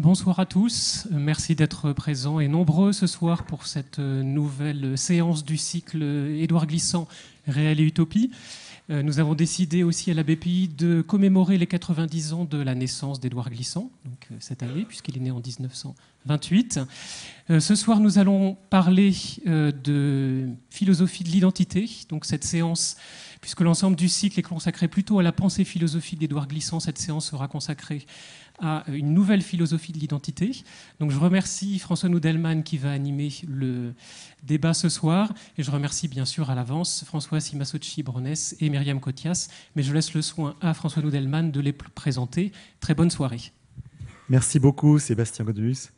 Bonsoir à tous, merci d'être présents et nombreux ce soir pour cette euh, nouvelle séance du cycle Édouard Glissant, Réel et Utopie. Euh, nous avons décidé aussi à la BPI de commémorer les 90 ans de la naissance d'Édouard Glissant, donc euh, cette année, puisqu'il est né en 1928. Ce soir, nous allons parler de philosophie de l'identité, donc cette séance puisque l'ensemble du cycle est consacré plutôt à la pensée philosophique d'Édouard Glissant. Cette séance sera consacrée à une nouvelle philosophie de l'identité. Donc je remercie François Noudelman qui va animer le débat ce soir et je remercie bien sûr à l'avance François Simasocci Bronès et Myriam Cotias. mais je laisse le soin à François Noudelman de les présenter. Très bonne soirée. Merci beaucoup Sébastien Godelus.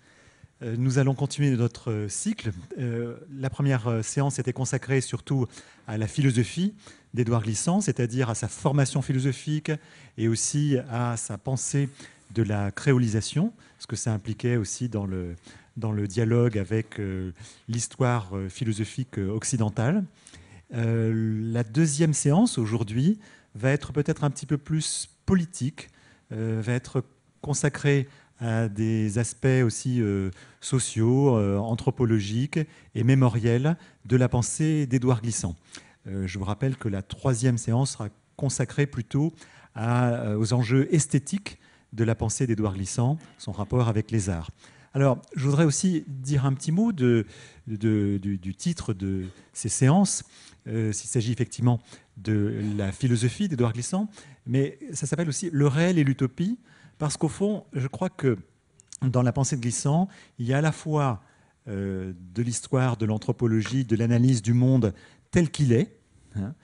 Euh, nous allons continuer notre euh, cycle. Euh, la première séance était consacrée surtout à la philosophie d'Édouard Glissant, c'est-à-dire à sa formation philosophique et aussi à sa pensée de la créolisation, ce que ça impliquait aussi dans le, dialogue avec euh, l'histoire euh, philosophique euh, occidentale. la deuxième séance aujourd'hui va être peut-être un petit peu plus politique, va être consacrée à des aspects aussi sociaux, anthropologiques et mémoriels de la pensée d'Édouard Glissant. je vous rappelle que la troisième séance sera consacrée plutôt aux enjeux esthétiques de la pensée d'Édouard Glissant, son rapport avec les arts. Alors, je voudrais aussi dire un petit mot de, du, titre de ces séances, euh, s'il s'agit effectivement de la philosophie d'Édouard Glissant, mais ça s'appelle aussi Le réel et l'utopie, parce qu'au fond, je crois que dans la pensée de Glissant, il y a à la fois euh, de l'histoire, de l'anthropologie, de l'analyse du monde tel qu'il est, hein,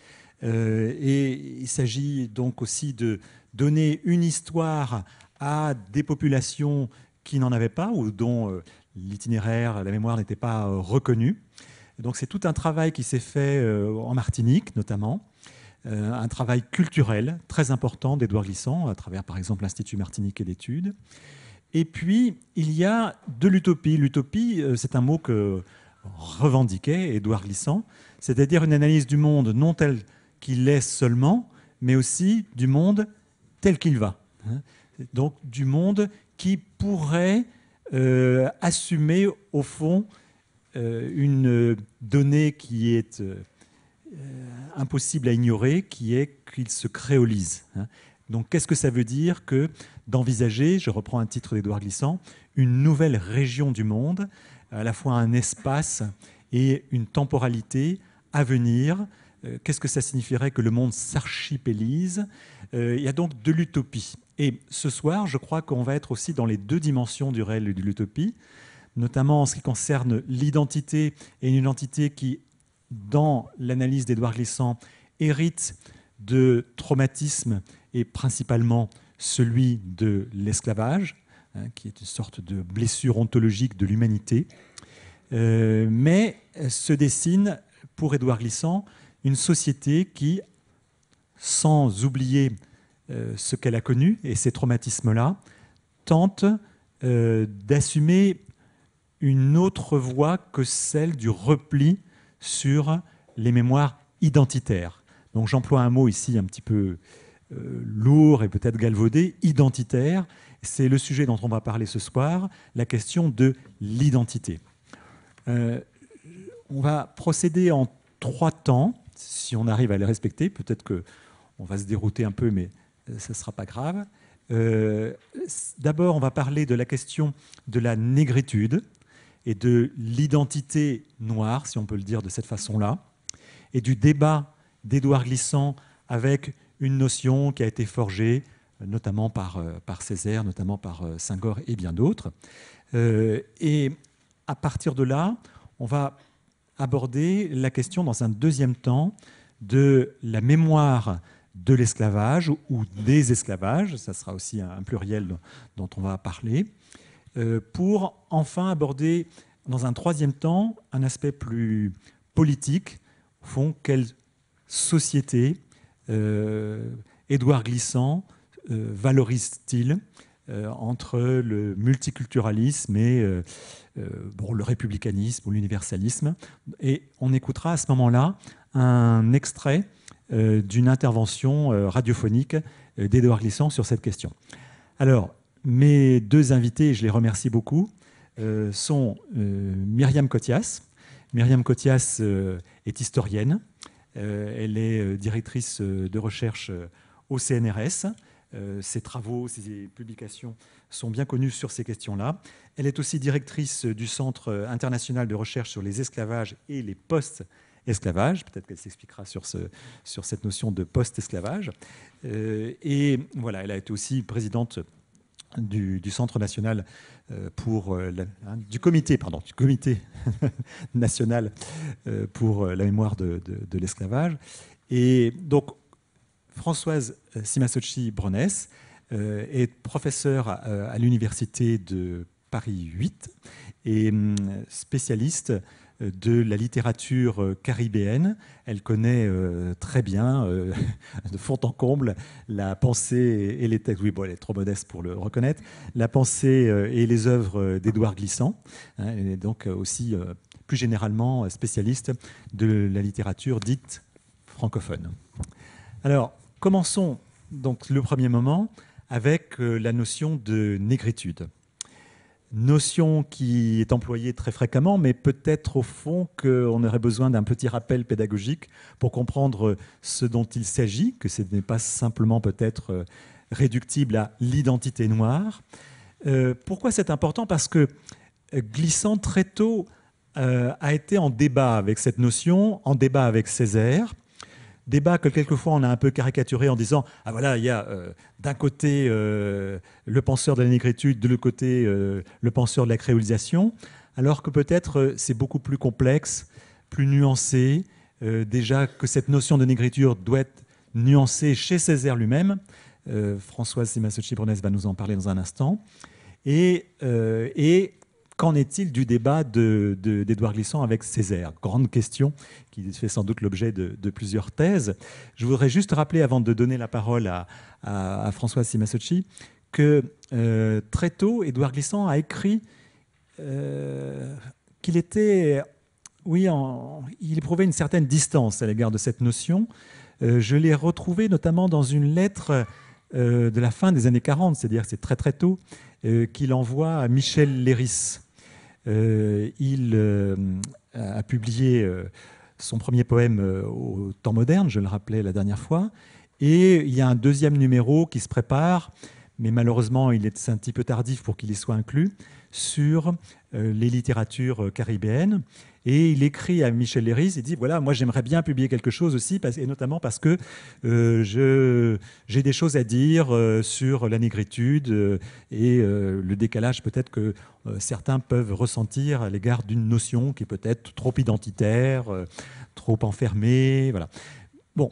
euh, et il s'agit donc aussi de, donner une histoire à des populations qui n'en avaient pas ou dont euh, l'itinéraire, la mémoire n'était pas euh, reconnue. Donc c'est tout un travail qui s'est fait euh, en Martinique notamment, un travail culturel très important d'Edouard Glissant à travers par exemple l'Institut Martinique et d'études. Et puis il y a de l'utopie. L'utopie, c'est un mot que revendiquait Édouard Glissant, c'est-à-dire une analyse du monde non telle qu'il est seulement, mais aussi du monde tel qu'il va. Hein. Donc du monde qui pourrait euh, assumer au fond euh, une donnée qui est euh, impossible à ignorer, qui est qu'il se créolise. Hein. Donc qu'est-ce que ça veut dire que d'envisager, je reprends un titre d'Édouard Glissant, une nouvelle région du monde, à la fois un espace et une temporalité à venir euh, qu'est-ce que ça signifierait que le monde s'archipélise euh, Il y a donc de l'utopie. Et ce soir, je crois qu'on va être aussi dans les deux dimensions du réel et de l'utopie, notamment en ce qui concerne l'identité et une identité qui, dans l'analyse d'Edouard Glissant, hérite de traumatismes et principalement celui de l'esclavage, hein, qui est une sorte de blessure ontologique de l'humanité. Euh, mais se dessine pour Édouard Glissant une société qui, sans oublier euh, ce qu'elle a connu et ces traumatismes-là, tente euh, d'assumer une autre voie que celle du repli sur les mémoires identitaires. Donc j'emploie un mot ici un petit peu euh, lourd et peut-être galvaudé, identitaire. C'est le sujet dont on va parler ce soir, la question de l'identité. on va procéder en trois temps si on arrive à les respecter, peut-être qu'on va se dérouter un peu, mais ce euh, ne sera pas grave. Euh, d'abord, on va parler de la question de la négritude et de l'identité noire, si on peut le dire de cette façon-là, et du débat d'Édouard Glissant avec une notion qui a été forgée euh, notamment par, Césaire, notamment par Senghor et bien d'autres. et à partir de là, on va aborder la question dans un deuxième temps de la mémoire de l'esclavage ou des esclavages, ça sera aussi un pluriel dont on va parler, euh, pour enfin aborder dans un troisième temps un aspect plus politique, au fond, quelle société euh, Édouard Glissant euh, valorise-t-il entre le multiculturalisme et euh, le républicanisme ou l'universalisme. Et on écoutera à ce moment-là un extrait euh, d'une intervention euh, radiophonique d'Edouard Glissant sur cette question. Alors, mes deux invités, je les remercie beaucoup, sont Myriam Cotias. Myriam Cotias est historienne. elle est directrice de recherche au CNRS. ses travaux, ses publications sont bien connues sur ces questions-là. Elle est aussi directrice du Centre international de recherche sur les esclavages et les post-esclavages. Peut-être qu'elle s'expliquera sur, cette notion de post-esclavage. Euh, et voilà, elle a été aussi présidente du, Centre national euh, pour euh, hein, du comité pardon du comité national pour la mémoire de, l'esclavage et donc Françoise Simasochi broness euh, est professeur euh, à, l'université de Paris 8 et hum, spécialiste euh, de la littérature caribéenne. Elle connaît très bien, de fond en comble, la pensée et les textes. Oui, elle est trop modeste pour le reconnaître. La pensée et les œuvres d'Édouard Glissant. elle hein, est donc aussi, plus généralement, spécialiste de la littérature dite francophone. Alors, commençons donc le premier moment avec euh, la notion de négritude. Notion qui est employée très fréquemment, mais peut-être au fond qu'on aurait besoin d'un petit rappel pédagogique pour comprendre ce dont il s'agit, que ce n'est pas simplement peut-être euh, réductible à l'identité noire. Euh, pourquoi c'est important Parce que Glissant très tôt a été en débat avec cette notion, en débat avec Césaire, débat que quelquefois on a un peu caricaturé en disant Ah voilà, il y a euh, d'un côté euh, le penseur de la négritude, de l'autre côté euh, le penseur de la créolisation, alors que peut-être c'est beaucoup plus complexe, plus nuancé. déjà que cette notion de négriture doit être nuancée chez Césaire lui-même. Françoise Simasochi-Brunès va nous en parler dans un instant. Et, et Qu'en est-il du débat d'Edouard Glissant avec Césaire Grande question qui fait sans doute l'objet de, plusieurs thèses. Je voudrais juste rappeler, avant de donner la parole à, François Simasucci, que euh, très tôt, Édouard Glissant a écrit euh, qu'il était, oui, il éprouvait une certaine distance à l'égard de cette notion. Euh, je l'ai retrouvé notamment dans une lettre de la fin des années 40, c'est-à-dire c'est très très tôt, qu'il envoie à Michel Léris, euh, il euh, a publié euh, son premier poème au temps moderne, je le rappelais la dernière fois. Et il y a un deuxième numéro qui se prépare, mais malheureusement il est un petit peu tardif pour qu'il y soit inclus, sur les littératures caribéennes. Et il écrit à Michel Léris, il dit, voilà, moi j'aimerais bien publier quelque chose aussi, et notamment parce que euh, j'ai des choses à dire euh, sur la négritude euh, et euh, le décalage peut-être que certains peuvent ressentir à l'égard d'une notion qui est peut-être trop identitaire, trop enfermée. Voilà. Bon,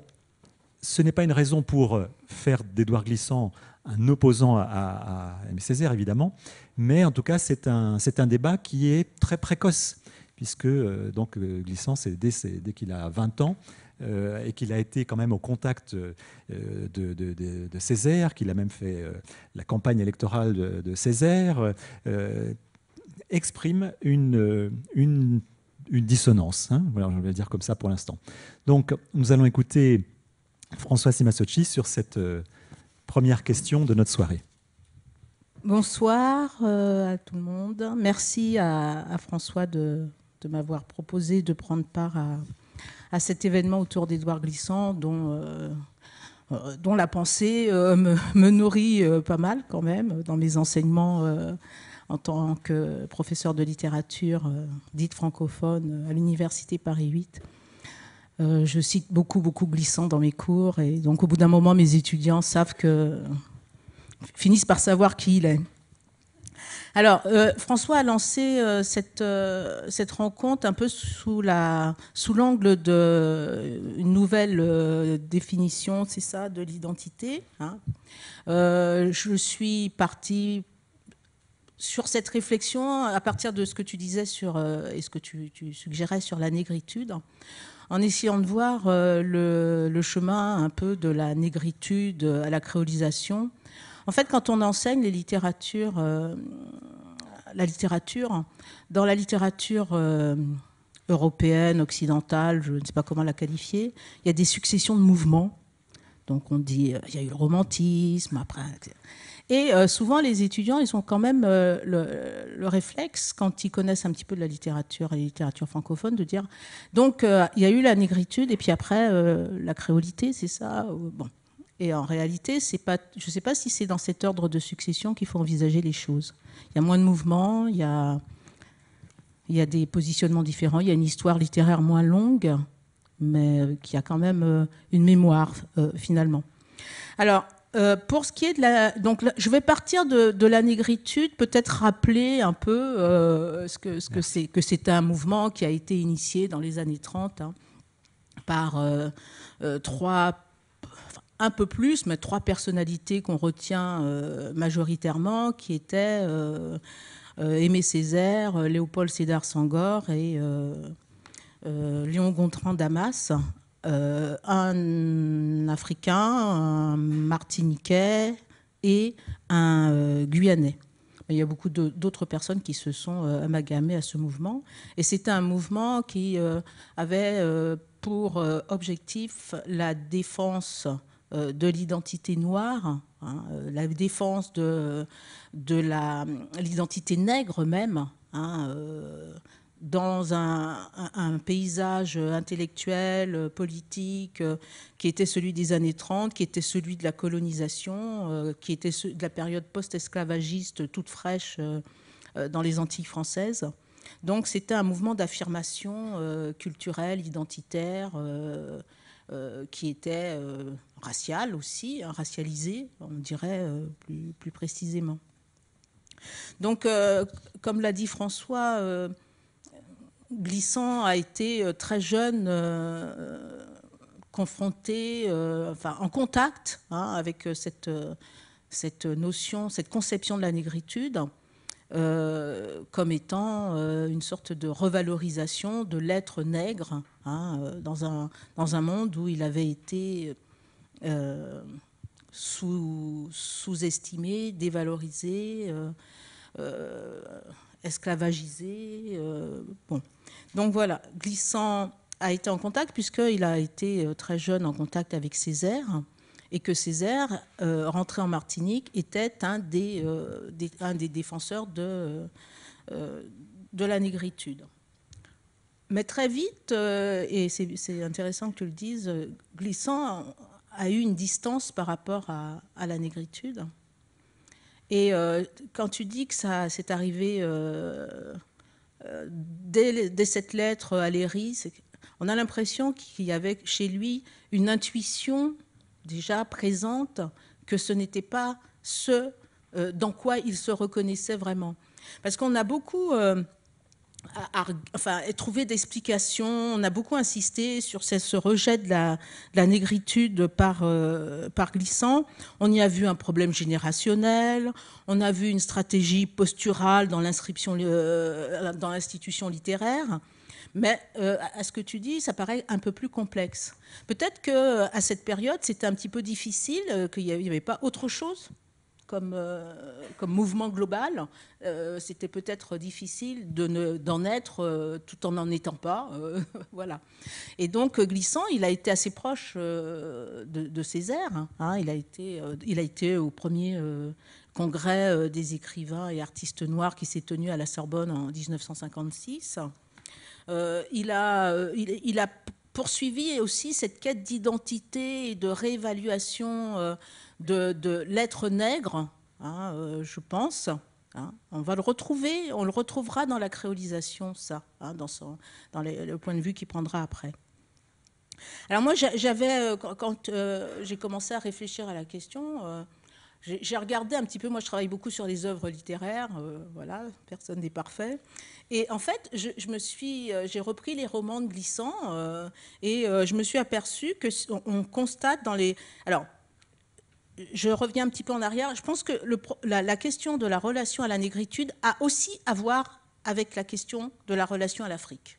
ce n'est pas une raison pour faire d'Edouard Glissant un opposant à, M. Césaire, évidemment, mais en tout cas, c'est un, un débat qui est très précoce puisque euh, donc euh, Glissant, c'est dès, qu'il a 20 ans, euh, et qu'il a été quand même au contact de, Césaire, qu'il a même fait la campagne électorale de, Césaire, exprime une, dissonance. Hein, voilà, je vais dire comme ça pour l'instant. Donc, nous allons écouter François Simasocci sur cette première question de notre soirée. Bonsoir à tout le monde. Merci à François de de m'avoir proposé de prendre part à, à cet événement autour d'Edouard Glissant, dont, euh, euh, dont la pensée euh, me, me, nourrit pas mal quand même dans mes enseignements en tant que professeur de littérature dite francophone à l'Université Paris 8. je cite beaucoup, beaucoup Glissant dans mes cours, et donc au bout d'un moment, mes étudiants savent que finissent par savoir qui il est. Alors, euh, François a lancé euh, euh, cette, rencontre un peu sous l'angle la, sous d'une nouvelle définition, c'est ça, de l'identité. Hein. je suis partie sur cette réflexion à partir de ce que tu disais sur, et ce que tu, suggérais sur la négritude en essayant de voir le, le, chemin un peu de la négritude à la créolisation en fait, quand on enseigne les littératures, euh, la littérature, dans la littérature euh, européenne, occidentale, je ne sais pas comment la qualifier, il y a des successions de mouvements. Donc on dit, euh, il y a eu le romantisme, après. Et souvent, les étudiants, ils ont quand même le, réflexe, quand ils connaissent un petit peu de la littérature et la littérature francophone, de dire donc, il y a eu la négritude et puis après, la créolité, c'est ça Bon. Et en réalité, pas, je ne sais pas si c'est dans cet ordre de succession qu'il faut envisager les choses. Il y a moins de mouvements, il y a, il des positionnements différents, il y a une histoire littéraire moins longue, mais qui a quand même euh, une mémoire euh, finalement. Alors, euh, pour ce qui est de la. Donc, je vais partir de, la négritude, peut-être rappeler un peu ce que c'est que c'est un mouvement qui a été initié dans les années 30 hein, par euh, trois un peu plus, mais trois personnalités qu'on retient euh, majoritairement, qui étaient euh, euh, Aimé Césaire, Léopold Sédar Sangor et Léon Gontran Damas. un Africain, un Martiniquais et un Guyanais. Il y a beaucoup d'autres personnes qui se sont amalgamées à ce mouvement. Et c'était un mouvement qui avait pour objectif la défense euh, de l'identité noire, hein, euh, la défense de, de l'identité nègre même, hein, euh, dans un, paysage intellectuel, politique, qui était celui des années 30, qui était celui de la colonisation, qui était de la période post-esclavagiste toute fraîche dans les Antilles françaises. Donc c'était un mouvement d'affirmation culturelle, identitaire. Euh, qui était euh, racial aussi, racialisée, hein, racialisé, on dirait euh, plus, précisément. Donc, comme l'a dit François, Glissant a été très jeune confronté, enfin en contact hein, avec cette, notion, cette conception de la négritude comme étant une sorte de revalorisation de l'être nègre Hein, euh, dans, un, dans un monde où il avait été euh, sous-estimé, dévalorisé, euh, esclavagisé. bon. Donc voilà, Glissant a été en contact, puisqu'il a été très jeune en contact avec Césaire et que Césaire, rentré en Martinique, était un des, un des défenseurs de, de la négritude. Mais très vite, euh, et c'est intéressant que tu le dises, euh, Glissant a eu une distance par rapport à, la négritude. Et euh, quand tu dis que ça c'est arrivé dès, dès, cette lettre à Léry, on a l'impression qu'il y avait chez lui une intuition déjà présente que ce n'était pas ce dans quoi il se reconnaissait vraiment. Parce qu'on a beaucoup enfin, trouver d'explications. On a beaucoup insisté sur ce, rejet de la, négritude euh, par, glissant. On y a vu un problème générationnel, on a vu une stratégie posturale dans l'inscription euh, dans l'institution littéraire. Mais euh, à ce que tu dis, ça paraît un peu plus complexe. Peut-être que à cette période, c'était un petit peu difficile, qu'il n'y avait pas autre chose comme, euh, comme mouvement global, euh, c'était peut-être difficile de d'en être euh, tout en n'en étant pas. voilà. Et donc, Glissant, il a été assez proche de, Césaire. Hein. il, a été, il a été au premier congrès des écrivains et artistes noirs qui s'est tenu à la Sorbonne en 1956. il, a, il, il a poursuivi aussi cette quête d'identité et de réévaluation de, l'être nègre, hein, euh, je pense. Hein. On va le retrouver, on le retrouvera dans la créolisation, ça, hein, dans, le point de vue qu'il prendra après. Alors moi, j'avais, euh, quand euh, j'ai commencé à réfléchir à la question, j'ai regardé un petit peu, moi je travaille beaucoup sur les œuvres littéraires, voilà, personne n'est parfait. Et en fait, je, me suis, j'ai repris les romans de Glissant et je me suis aperçu que on constate dans les, alors je reviens un petit peu en arrière. Je pense que le, la, question de la relation à la négritude a aussi à voir avec la question de la relation à l'Afrique,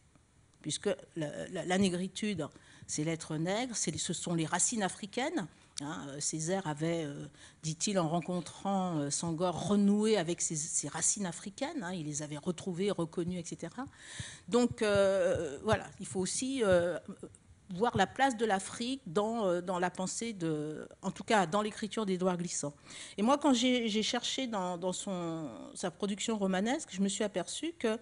puisque la, négritude, c'est l'être nègre, ce sont les racines africaines. Hein, Césaire avait, euh, dit-il, en rencontrant Senghor, Sangor, renoué avec ses, racines africaines. Hein. il les avait retrouvées, reconnues, etc. Donc euh, voilà, il faut aussi euh, voir la place de l'Afrique dans, euh, dans, la pensée de, en tout cas dans l'écriture d'Édouard Glissant. Et moi, quand j'ai cherché dans, dans son, sa production romanesque, je me suis aperçue que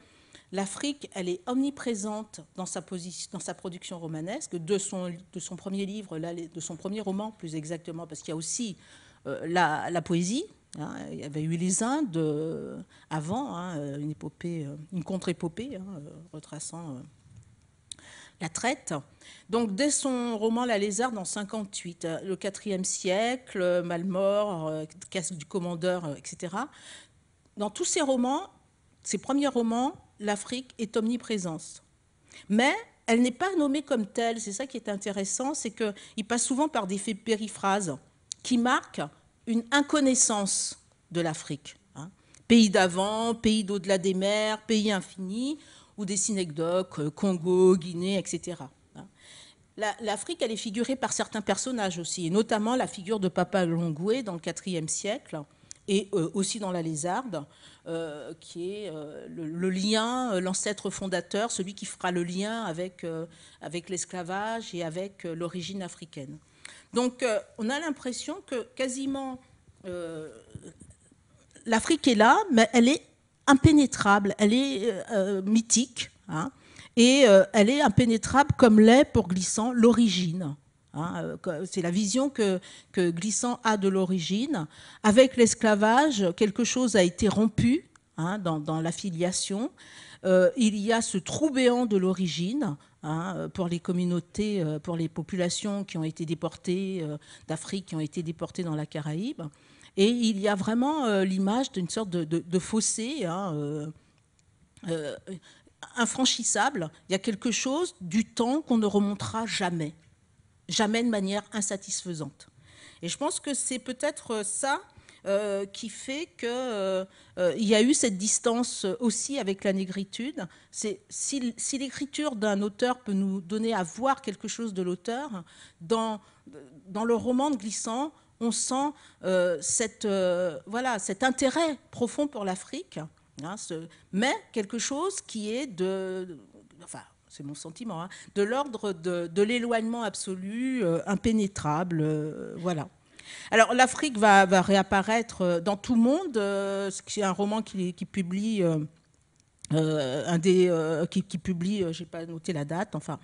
l'Afrique, elle est omniprésente dans sa, position, dans sa production romanesque, de son, de son premier livre, de son premier roman plus exactement, parce qu'il y a aussi euh, la, poésie. Hein, il y avait eu les Indes euh, avant, hein, une épopée, une contre-épopée hein, retraçant la traite. Donc, dès son roman La Lézarde en 58, euh, le IVe siècle, euh, Malmort, euh, casque du Commandeur, etc., dans tous ses romans, ses premiers romans, l'Afrique est omniprésente. Mais elle n'est pas nommée comme telle. C'est ça qui est intéressant, c'est qu'il passe souvent par des faits périphrases qui marquent une inconnaissance de l'Afrique. Hein. pays d'avant, pays d'au-delà des mers, pays infini ou des synecdoques, euh, Congo, Guinée, etc. Hein. L'Afrique, elle est figurée par certains personnages aussi, et notamment la figure de Papa Longoué dans le IVe siècle, et euh, aussi dans la lézarde, euh, qui est le, lien, l'ancêtre fondateur, celui qui fera le lien avec, avec l'esclavage et avec l'origine africaine. Donc on a l'impression que quasiment l'Afrique est là, mais elle est impénétrable, elle est euh, euh, mythique, hein. et euh, elle est impénétrable comme l'est pour Glissant l'origine. Hein. c'est la vision que, que Glissant a de l'origine. Avec l'esclavage, quelque chose a été rompu hein, dans, la filiation. il y a ce trou béant de l'origine pour les communautés, pour les populations qui ont été déportées d'Afrique, qui ont été déportées dans la Caraïbe. Et il y a vraiment euh, l'image d'une sorte de, fossé hein, euh, euh, infranchissable. Il y a quelque chose du temps qu'on ne remontera jamais, jamais de manière insatisfaisante. Et je pense que c'est peut-être ça qui fait qu'il il y a eu cette distance aussi avec la négritude. si, si l'écriture d'un auteur peut nous donner à voir quelque chose de l'auteur, dans, dans le roman de Glissant, on sent euh, cette, euh, voilà, cet intérêt profond pour l'Afrique, hein, mais quelque chose qui est de, c'est mon sentiment, hein, de l'ordre de, l'éloignement absolu, euh, impénétrable, voilà. Alors l'Afrique va, réapparaître dans tout le monde, c'est un roman qui, publie, un des, publie, j'ai pas noté la date, enfin,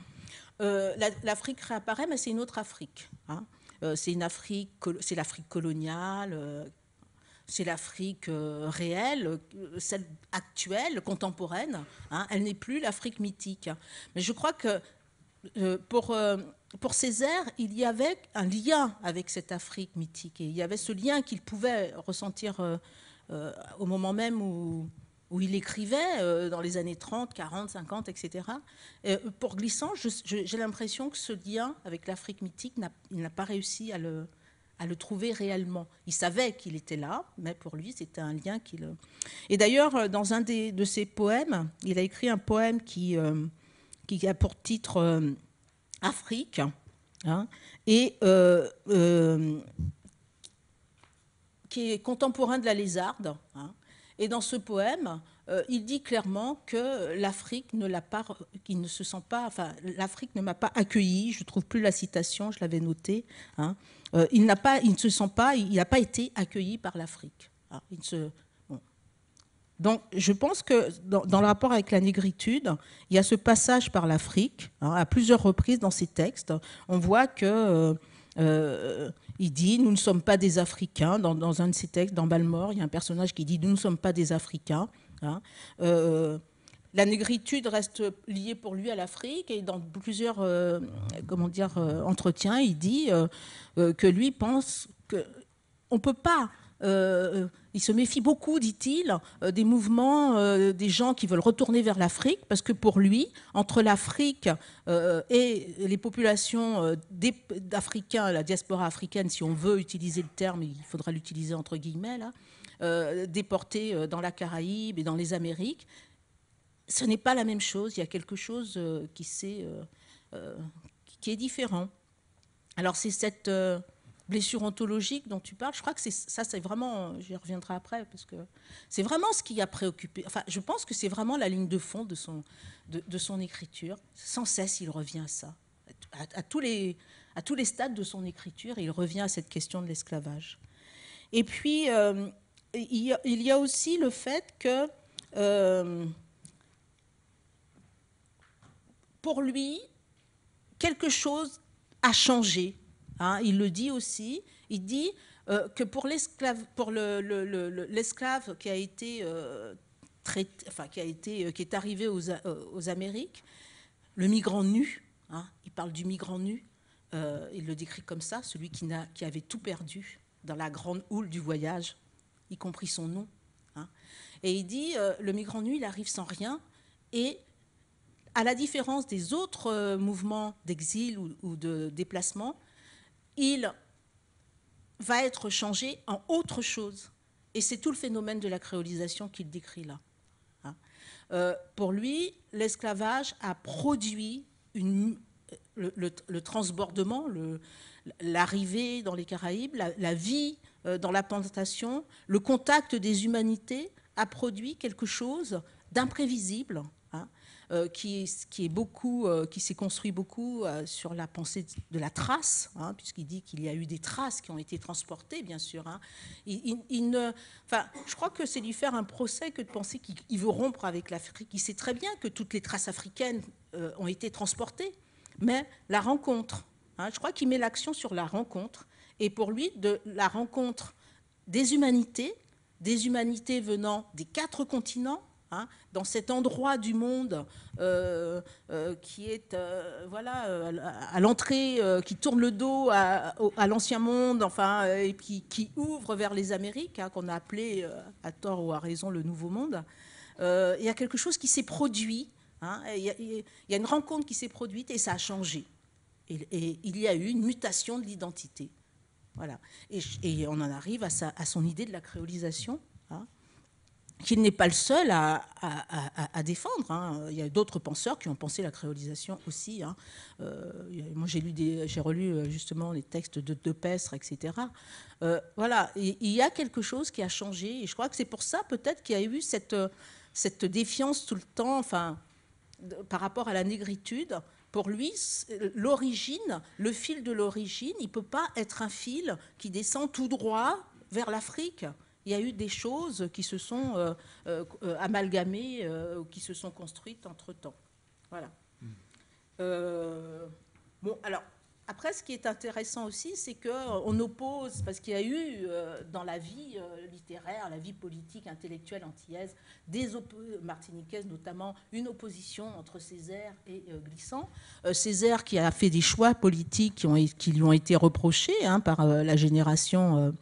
l'Afrique réapparaît, mais c'est une autre Afrique. Hein. Euh, c'est c'est l'Afrique coloniale, euh, c'est l'Afrique euh, réelle, celle actuelle, contemporaine. Hein. elle n'est plus l'Afrique mythique. Mais je crois que pour, pour Césaire, il y avait un lien avec cette Afrique mythique. Et il y avait ce lien qu'il pouvait ressentir au moment même où, où il écrivait euh, dans les années 30, 40, 50, etc. pour Glissant, j'ai l'impression que ce lien avec l'Afrique mythique, il n'a pas réussi à le, le trouver réellement. Il savait qu'il était là, mais pour lui, c'était un lien qui le... Euh. Et d'ailleurs, euh, dans un des, de ses poèmes, il a écrit un poème qui, qui a pour titre Afrique, hein, et qui est contemporain de la Lézarde, hein. Et dans ce poème, euh, il dit clairement que l'Afrique ne l'a pas, qu'il ne se sent pas, enfin, l'Afrique ne m'a pas accueilli. Je trouve plus la citation, je l'avais notée. Hein. Euh, il n'a pas, il ne se sent pas, il n'a pas été accueilli par l'Afrique. Ah, Donc, je pense que dans, le rapport avec la négritude, il y a ce passage par l'Afrique hein, à plusieurs reprises dans ces textes. On voit que euh, il dit Nous ne sommes pas des Africains. Dans, un de ses textes, dans Balmore, il y a un personnage qui dit Nous ne sommes pas des Africains. Hein. Euh, la négritude reste liée pour lui à l'Afrique et dans plusieurs euh, comment dire, euh, entretiens, il dit que lui pense qu'on ne peut pas il se méfie beaucoup, dit-il, euh, des mouvements euh, des gens qui veulent retourner vers l'Afrique, parce que pour lui, entre l'Afrique euh, et les populations d'Africains, la diaspora africaine, si on veut utiliser le terme, il faudra l'utiliser entre guillemets, déportées déportés dans la Caraïbe et dans les Amériques, ce n'est pas la même chose. Il y a quelque chose qui, qui, est différent. Alors c'est cette blessure ontologique dont tu parles, je crois que c'est ça, c'est vraiment, j'y reviendrai après, parce que c'est vraiment ce qui a préoccupé, enfin, je pense que c'est vraiment la ligne de fond de son, de, son écriture. Sans cesse, il revient à ça. À, tous les, à tous les stades de son écriture, il revient à cette question de l'esclavage. Et puis, euh, il, y a, aussi le fait que, euh, pour lui, quelque chose a changé Hein, il le dit aussi. Il dit euh, que pour l'esclave, pour le, qui a été euh, enfin, qui a été, euh, qui est arrivé aux, Amériques, le migrant nu. Hein, il parle du migrant nu. il le décrit comme ça, celui qui, qui avait tout perdu dans la grande houle du voyage, y compris son nom. Hein. Et il dit, le migrant nu, il arrive sans rien et à la différence des autres mouvements d'exil ou, de déplacement, il va être changé en autre chose. Et c'est tout le phénomène de la créolisation qu'il décrit là. Hein. Euh, pour lui, l'esclavage a produit le, transbordement, l'arrivée dans les Caraïbes, la, vie euh, dans la plantation, le contact des humanités a produit quelque chose d'imprévisible, Hein, euh, qui, est beaucoup, euh, qui s'est construit beaucoup euh, sur la pensée de la trace, hein, puisqu'il dit qu'il y a eu des traces qui ont été transportées, bien sûr. Hein. enfin, je crois que c'est lui faire un procès que de penser qu'il veut rompre avec l'Afrique. Il sait très bien que toutes les traces africaines ont été transportées, mais la rencontre, je crois qu'il met l'action sur la rencontre, et pour lui, de la rencontre des humanités, des humanités venant des quatre continents, Hein, dans cet endroit du monde euh, euh, qui est euh, voilà à l'entrée, qui tourne le dos à, l'ancien monde, enfin et qui, ouvre vers les Amériques, hein, qu'on a appelé à tort ou à raison le Nouveau Monde. il y a quelque chose qui s'est produit. Hein, il, y a, une rencontre qui s'est produite et ça a changé. Et, il y a eu une mutation de l'identité. Voilà. Et, on en arrive à, à, son idée de la créolisation qu'il n'est pas le seul à, défendre. Hein. Il y a d'autres penseurs qui ont pensé la créolisation aussi. Hein. Euh, moi, j'ai, lu des, j'ai relu euh, justement les textes de De Pestre, etc. Euh, voilà, il y a quelque chose qui a changé. Et je crois que c'est pour ça, peut-être, qu'il y a eu cette, cette défiance tout le temps, enfin, par rapport à la négritude. Pour lui, l'origine, le fil de l'origine, il ne peut pas être un fil qui descend tout droit vers l'Afrique il y a eu des choses qui se sont euh, euh, euh, amalgamées, ou qui se sont construites entre-temps. Voilà. Hmm. bon, alors, après, ce qui est intéressant aussi, c'est qu'on oppose, parce qu'il y a eu dans la vie littéraire, la vie politique, intellectuelle antillaise, des martiniquaises notamment, une opposition entre Césaire et Glissant. Césaire qui a fait des choix politiques qui, ont, qui lui ont été reprochés hein, par la génération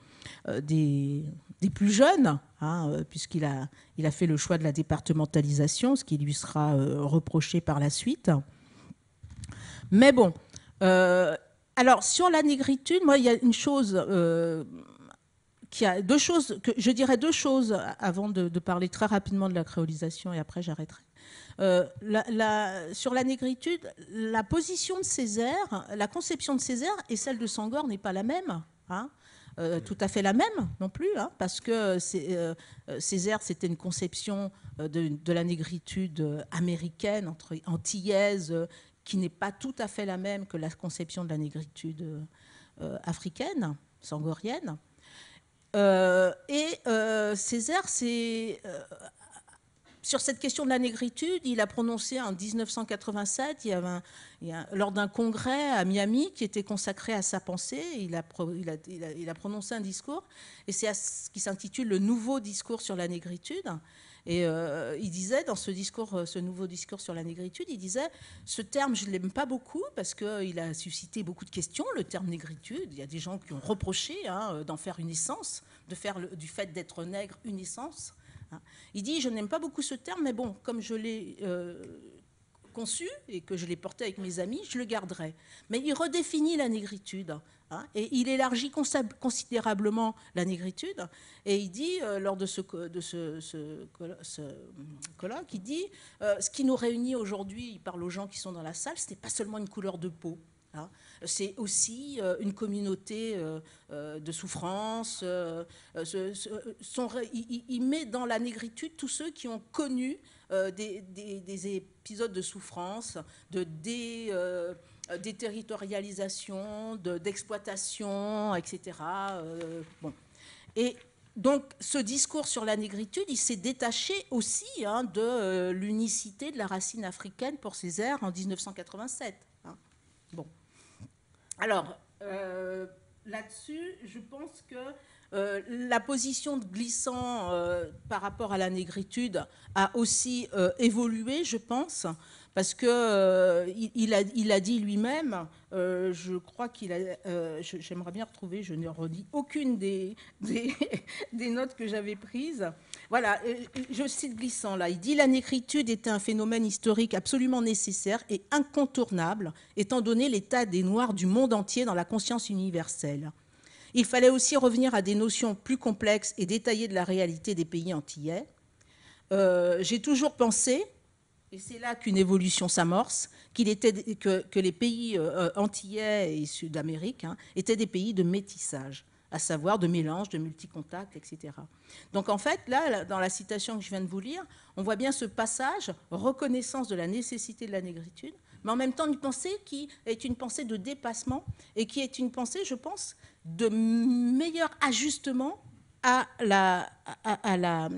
des des plus jeunes, hein, euh, puisqu'il a, fait le choix de la départementalisation, ce qui lui sera euh, reproché par la suite. Mais bon, euh, alors sur la négritude, moi, il y a une chose... qui a deux choses, que, je dirais deux choses avant de, parler très rapidement de la créolisation et après j'arrêterai. sur la négritude, la position de Césaire, la conception de Césaire et celle de Sangor n'est pas la même. Hein. Euh, euh, tout à fait la même non plus, hein, parce que euh, Césaire, c'était une conception de, la négritude américaine, entre, antillaise, qui n'est pas tout à fait la même que la conception de la négritude africaine, sangorienne. et Césaire, c'est sur cette question de la négritude, il a prononcé en 1987, il y lors d'un congrès à Miami qui était consacré à sa pensée, il a, prononcé un discours, et c'est ce qui s'intitule le nouveau discours sur la négritude. Et euh, il disait dans ce discours, euh, ce nouveau discours sur la négritude, il disait ce terme je l'aime pas beaucoup parce qu'il euh, a suscité beaucoup de questions. Le terme négritude, il y a des gens qui ont reproché hein, d'en faire une essence, de faire du fait d'être nègre une essence. Hein. Il dit, je n'aime pas beaucoup ce terme, mais bon, comme je l'ai euh, conçu et que je l'ai porté avec mes amis, je le garderai. Mais il redéfinit la négritude hein, et il élargit considérablement la négritude. Et il dit, euh, lors de, ce, colloque, il dit, euh, ce qui nous réunit aujourd'hui, il parle aux gens qui sont dans la salle, ce n'est pas seulement une couleur de peau. Hein. C'est aussi euh, une communauté euh, euh, de souffrance. il, met dans la négritude tous ceux qui ont connu des, épisodes de souffrance, de déterritorialisation, d'exploitation, etc. Et donc ce discours sur la négritude, il s'est détaché aussi hein, de l'unicité de la racine africaine pour Césaire en 1987. Hein. Bon. Alors, euh, là-dessus, je pense que euh, la position de glissant euh, par rapport à la négritude a aussi évolué, je pense, parce que il, a, dit lui-même, je crois qu'il a, j'aimerais bien retrouver, je ne redis aucune des notes que j'avais prises. Voilà, euh, je cite Glissant là. Il dit La négritude était un phénomène historique absolument nécessaire et incontournable, étant donné l'état des Noirs du monde entier dans la conscience universelle. Il fallait aussi revenir à des notions plus complexes et détaillées de la réalité des pays antillais. Euh, j'ai toujours pensé, et c'est là qu'une évolution s'amorce, que, les pays euh, antillais et Sud-Amérique étaient des pays de métissage à savoir de mélange, de multicontact, etc. Donc en fait, là, dans la citation que je viens de vous lire, on voit bien ce passage, reconnaissance de la nécessité de la négritude, mais en même temps une pensée qui est une pensée de dépassement et qui est une pensée, je pense, de meilleur ajustement à la, à, la,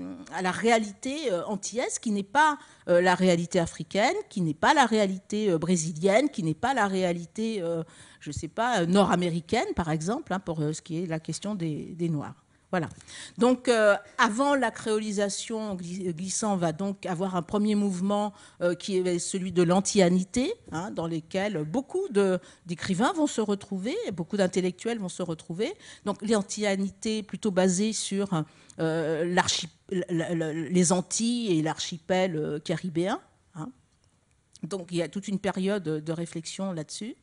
réalité euh, antillaise, qui n'est pas euh, la réalité africaine, qui n'est pas la réalité euh, brésilienne, qui n'est pas la réalité je ne sais pas, euh, nord américaine par exemple, hein, pour euh, ce qui est la question des, Noirs. Voilà. Donc, euh, avant la créolisation, Glissant va donc avoir un premier mouvement qui est celui de l'antianité, hein, dans lequel beaucoup d'écrivains vont se retrouver, beaucoup d'intellectuels vont se retrouver. Donc, l'antianité plutôt basée sur les Antilles et l'archipel caribéen. Hein. Donc, il y a toute une période de réflexion là-dessus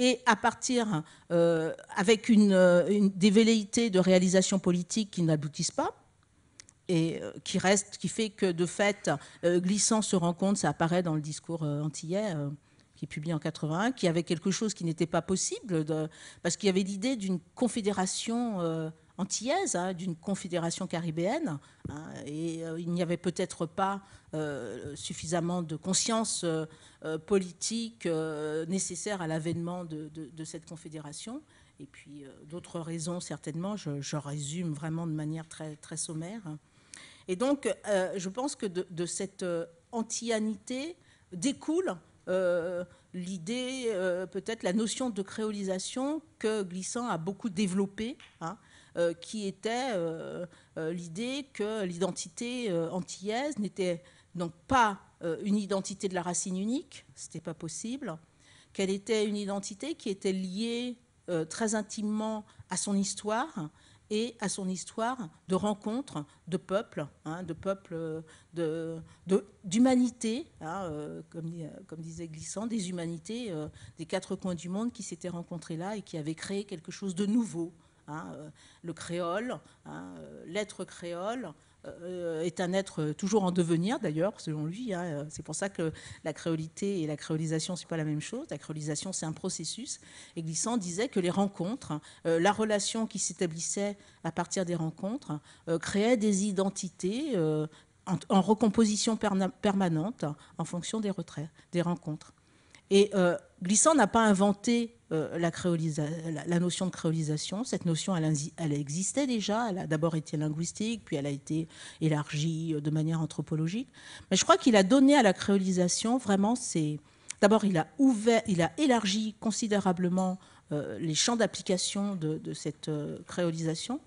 et à partir euh, avec une, euh, une, des velléités de réalisation politique qui n'aboutissent pas et euh, qui reste, qui fait que de fait, Glissant se rend compte, ça apparaît dans le discours antillais qui est publié en 81, qui avait quelque chose qui n'était pas possible, parce qu'il y avait l'idée d'une confédération antillaise, hein, d'une confédération caribéenne, hein, et euh, il n'y avait peut-être pas euh, suffisamment de conscience euh, politique nécessaire à l'avènement de, cette confédération. Et puis d'autres raisons, certainement, je, résume vraiment de manière très, sommaire. Et donc, je pense que de, cette antianité découle l'idée, peut-être la notion de créolisation que Glissant a beaucoup développée hein, euh, qui était euh, euh, l'idée que l'identité antillaise n'était donc pas une identité de la racine unique, ce n'était pas possible, qu'elle était une identité qui était liée très intimement à son histoire et à son histoire de rencontre de peuples, hein, de peuples, d'humanités, hein, comme, disait Glissant, des humanités des quatre coins du monde qui s'étaient rencontrées là et qui avaient créé quelque chose de nouveau, Hein, euh, le créole, hein, euh, l'être créole euh, est un être toujours en devenir d'ailleurs, selon lui. Hein, c'est pour ça que la créolité et la créolisation, c'est pas la même chose. La créolisation, c'est un processus. Et Glissant disait que les rencontres, la relation qui s'établissait à partir des rencontres, créait des identités en, en, recomposition permanente en fonction des retraits, des rencontres. Et Glissant n'a pas inventé euh, la, notion de créolisation. Cette notion, elle, existait déjà. Elle a d'abord été linguistique, puis elle a été élargie euh, de manière anthropologique. Mais je crois qu'il a donné à la créolisation vraiment ses... D'abord, il a ouvert, il a élargi considérablement euh, les champs d'application de, cette créolisation.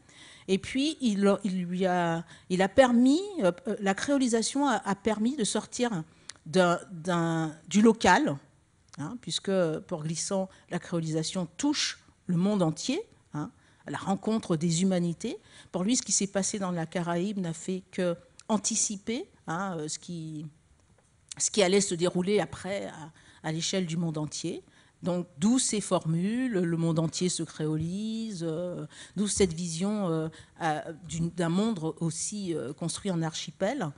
Et puis, il, lui a, il a permis, la créolisation a, permis de sortir du local, Hein, puisque pour Glissant, la créolisation touche le monde entier, à hein, la rencontre des humanités. Pour lui, ce qui s'est passé dans la Caraïbe n'a fait que anticiper hein, ce, qui, allait se dérouler après à l'échelle du monde entier. Donc d'où ces formules, le monde entier se créolise, euh, d'où cette vision euh, d'un monde aussi euh, construit en archipel.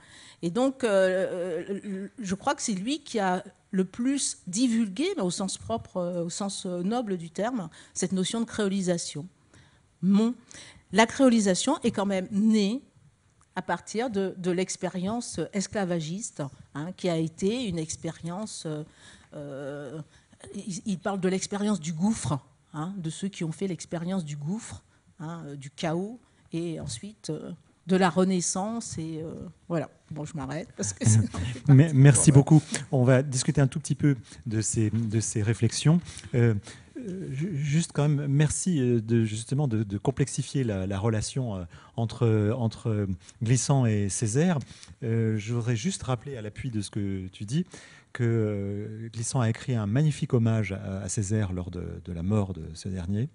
Et donc je crois que c'est lui qui a le plus divulgué, mais au sens propre, au sens noble du terme, cette notion de créolisation. Mon. La créolisation est quand même née à partir de, l'expérience esclavagiste, hein, qui a été une expérience il, parle de l'expérience du gouffre, hein, de ceux qui ont fait l'expérience du gouffre, hein, euh, du chaos, et ensuite euh, de la Renaissance. Et euh, voilà, bon, je m'arrête Mais, Merci beaucoup. On va discuter un tout petit peu de ces, de ces réflexions. juste quand même, merci de, justement de, complexifier la, relation entre, entre Glissant et Césaire. je voudrais juste rappeler à l'appui de ce que tu dis que euh, Glissant a écrit un magnifique hommage à, César Césaire lors de, la mort de ce dernier.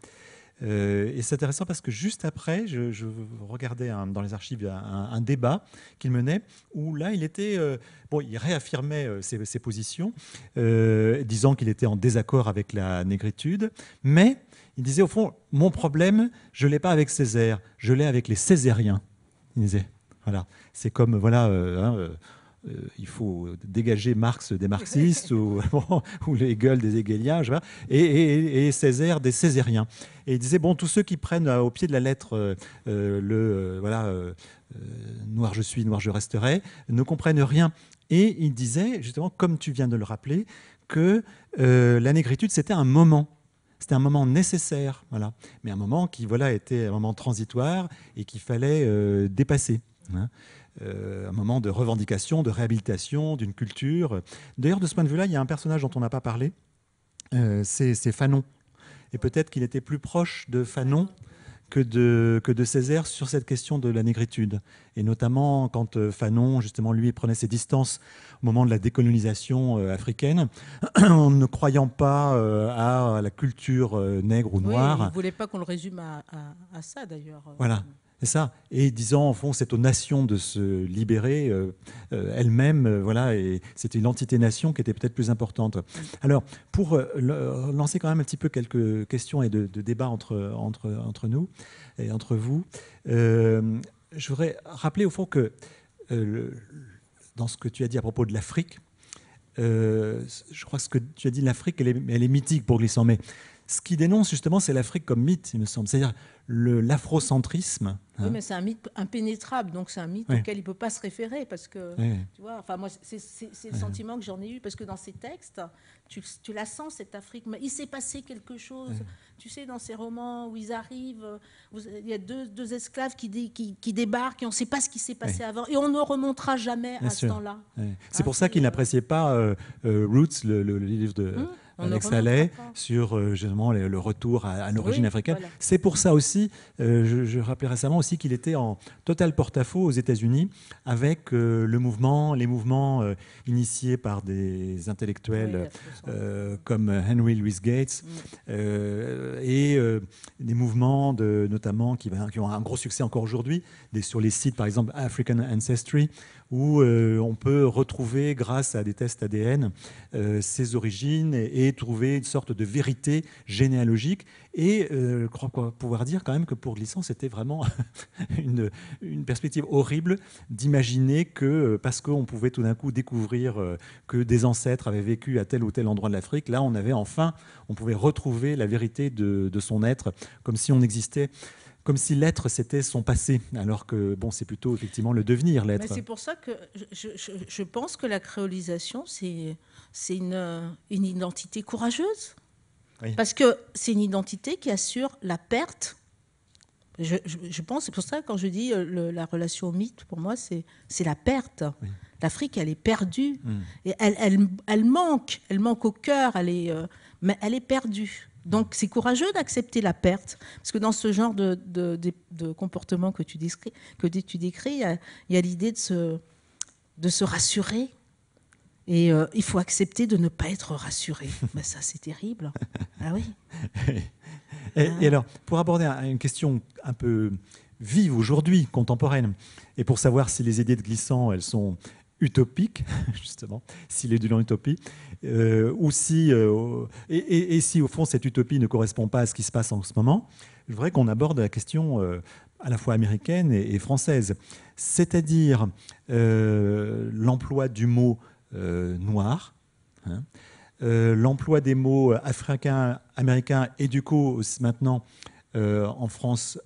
Euh, et c'est intéressant parce que juste après, je, regardais dans les archives un, un débat qu'il menait où là, il était euh, bon, il réaffirmait ses, positions, disant qu'il était en désaccord avec la négritude, mais il disait au fond, mon problème, je l'ai pas avec Césaire, je l'ai avec les Césariens. Il disait, voilà, c'est comme voilà. Hein, euh, il faut dégager Marx des marxistes ou, les gueules des hegeliens, et, Césaire des césariens. Et il disait, bon, tous ceux qui prennent euh, au pied de la lettre euh, le, voilà, noir je suis, noir je resterai, ne comprennent rien. Et il disait, justement, comme tu viens de le rappeler, que la négritude, c'était un moment c'était un moment nécessaire, voilà, mais un moment qui voilà était un moment transitoire et qu'il fallait dépasser. Hein. Euh, un moment de revendication, de réhabilitation d'une culture. D'ailleurs, de ce point de vue-là, il y a un personnage dont on n'a pas parlé, euh, c'est Fanon. Et peut-être qu'il était plus proche de Fanon que de, que de Césaire sur cette question de la négritude. Et notamment quand euh, Fanon, justement, lui, prenait ses distances au moment de la décolonisation africaine, en ne croyant pas à la culture nègre ou noire. Oui, il ne voulait pas qu'on le résume à ça, d'ailleurs. Voilà. C'est ça. Et disant, en fond, c'est aux nations de se libérer euh, euh, elles-mêmes. Euh, voilà, et c'était entité nation qui était peut-être plus importante. Alors, pour lancer quand même un petit peu quelques questions et de, débats entre, entre, entre nous et entre vous, je voudrais rappeler au fond que le, dans ce que tu as dit à propos de l'Afrique, je crois que ce que tu as dit, l'Afrique, elle, elle est mythique pour Glissant, mais ce qui dénonce justement, c'est l'Afrique comme mythe, il me semble. C'est-à-dire l'afrocentrisme. Hein. Oui, mais c'est un mythe impénétrable, donc c'est un mythe auquel il ne peut pas se référer, parce que, tu vois, enfin, moi, c'est le sentiment que j'en ai eu, parce que dans ces textes, tu, tu la sens, cette Afrique, mais il s'est passé quelque chose, tu sais, dans ces romans où ils arrivent, il y a deux, deux esclaves qui, qui, débarquent, et on ne sait pas ce qui s'est passé avant, et on ne remontera jamais à ce temps-là. C'est hein, pour ça qu'il n'appréciait pas euh, euh, Roots, le, le, livre de... Hum. Alex Saleh sur euh, justement le, retour à, l'origine africaine. C'est pour ça aussi, euh, je, je, rappelais récemment aussi qu'il était en total porte-à-faux aux États-Unis avec euh, le mouvement, les mouvements initiés par des intellectuels comme Henry Louis Gates mm. et des mouvements de, notamment qui, qui, ont un gros succès encore aujourd'hui, sur les sites par exemple African Ancestry où euh, on peut retrouver, grâce à des tests ADN, euh, ses origines et, trouver une sorte de vérité généalogique. Et euh, je crois pouvoir dire quand même que pour Glissant, c'était vraiment une, perspective horrible d'imaginer que, parce qu'on pouvait tout d'un coup découvrir que des ancêtres avaient vécu à tel ou tel endroit de l'Afrique, là, on avait enfin, on pouvait retrouver la vérité de, de son être, comme si on existait comme si l'être c'était son passé, alors que bon, c'est plutôt effectivement le devenir, l'être. C'est pour ça que je, pense que la créolisation, c'est une, identité courageuse. Parce que c'est une identité qui assure la perte. Je, pense, c'est pour ça que quand je dis euh, la relation au mythe, pour moi, c'est la perte. L'Afrique, elle est perdue. Mm. Et elle, manque, elle manque au cœur, euh, mais elle est perdue. Donc c'est courageux d'accepter la perte, parce que dans ce genre de, de, comportement que tu décris, que tu décris, il y a, l'idée de se, de se rassurer. Et euh, il faut accepter de ne pas être rassuré. ben ça, c'est terrible. Ah oui. et, et, ah. alors, pour aborder une question un peu vive aujourd'hui, contemporaine, et pour savoir si les idées de glissant, elles sont, utopique, justement, s'il est d'une utopie, euh, ou si, euh, et, si au fond cette utopie ne correspond pas à ce qui se passe en ce moment, je voudrais qu'on aborde la question euh, à la fois américaine et, française, c'est-à-dire l'emploi du mot noir. Hein, l'emploi des mots africains, américains et maintenant en France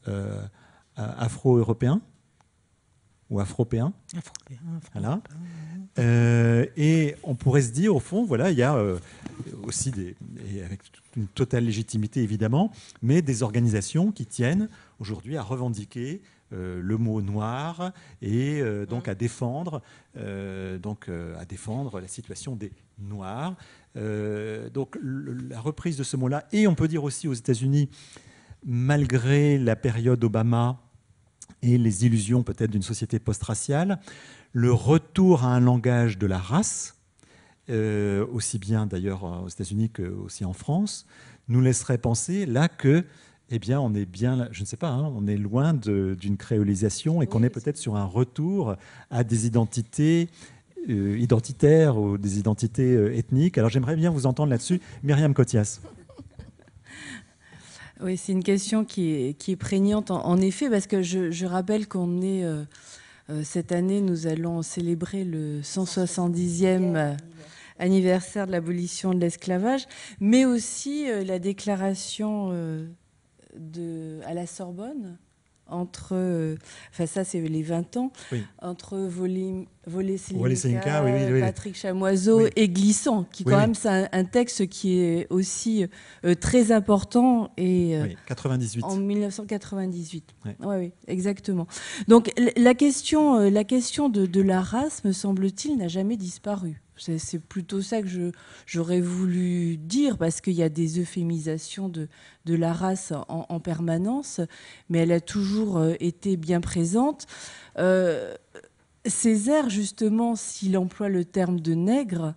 afro-européen, ou afropéen. Euh, et on pourrait se dire, au fond, voilà, il y a euh, aussi des, avec une totale légitimité évidemment, mais des organisations qui tiennent aujourd'hui à revendiquer euh, le mot noir et donc à défendre, donc à défendre la situation des noirs. donc la reprise de ce mot-là, et on peut dire aussi aux États-Unis, malgré la période Obama, et les illusions peut-être d'une société post-raciale, le retour à un langage de la race, euh, aussi bien d'ailleurs aux États-Unis qu'aussi en France, nous laisserait penser là que, eh bien, on est bien, je ne sais pas, hein, on est loin d'une créolisation et qu'on est peut-être sur un retour à des identités euh, identitaires ou des identités euh, ethniques. Alors j'aimerais bien vous entendre là-dessus. Myriam Kotias. Oui, c'est une question qui est, prégnante en, effet, parce que je, rappelle qu'on est... Euh, euh, cette année, nous allons célébrer le 170e euh, anniversaire de l'abolition de l'esclavage, mais aussi la déclaration de, à la Sorbonne entre, euh, enfin ça c'est les 20 ans, entre Volé Selinka, Patrick Chamoiseau et Glissant, qui quand même c'est un, texte qui est aussi euh, très important et 98. Euh, en 1998. oui, exactement. Donc la question, la question de la race, me semble-t-il, n'a jamais disparu. C'est plutôt ça que j'aurais voulu dire, parce qu'il y a des euphémisations de, la race en, permanence, mais elle a toujours euh, été bien présente. Euh, Césaire, justement, s'il emploie le terme de nègre,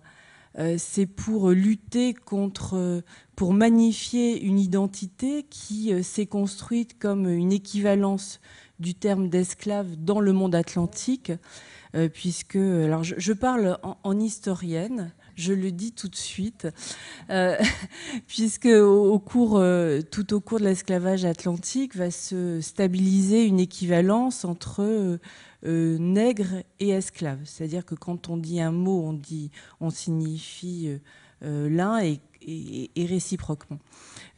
euh, c'est pour lutter contre, pour magnifier une identité qui s'est construite comme une équivalence du terme d'esclave dans le monde atlantique. Euh, puisque, alors je, parle en, historienne, je le dis tout de suite, euh, puisque euh, tout au cours de l'esclavage atlantique va se stabiliser une équivalence entre nègre et esclave. C'est-à-dire que quand on dit un mot, on, signifie l'un et réciproquement.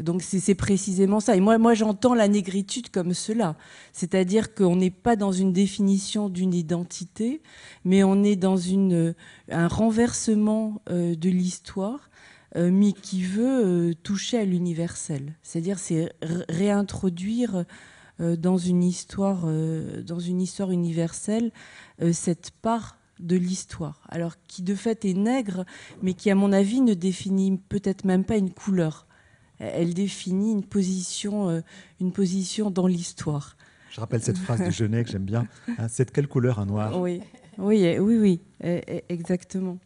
Donc c'est précisément ça. Et moi, j'entends la négritude comme cela. C'est-à-dire qu'on n'est pas dans une définition d'une identité, mais on est dans euh, un renversement euh, de l'histoire, euh, mais qui veut toucher à l'universel. C'est-à-dire c'est réintroduire dans une histoire, dans une histoire universelle, cette part de l'histoire. Alors qui de fait est nègre, mais qui à mon avis ne définit peut-être même pas une couleur elle définit une position, euh, une position dans l'histoire. Je rappelle cette phrase de Genet que j'aime bien. Hein, c'est de quelle couleur un noir Oui, oui, euh, oui, euh, exactement.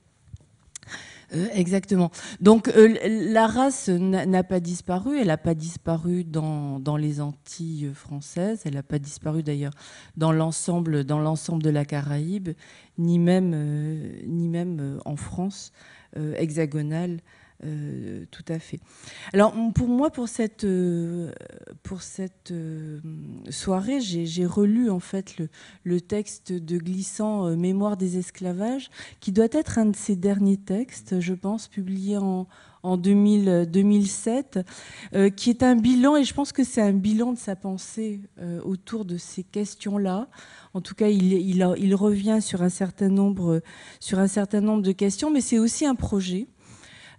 exactement. Donc la race n'a pas disparu, elle n'a pas disparu dans, les Antilles françaises, elle n'a pas disparu d'ailleurs dans l'ensemble de la Caraïbe, ni même, ni même en France hexagonale euh, tout à fait. Alors pour moi, pour cette, euh, pour cette euh, soirée, j'ai relu en fait le, le texte de Glissant, Mémoire des esclavages, qui doit être un de ses derniers textes, je pense, publié en, en 2000, 2007, qui est un bilan, et je pense que c'est un bilan de sa pensée autour de ces questions-là. En tout cas, il, il, il, revient sur un certain nombre, sur un certain nombre de questions, mais c'est aussi un projet.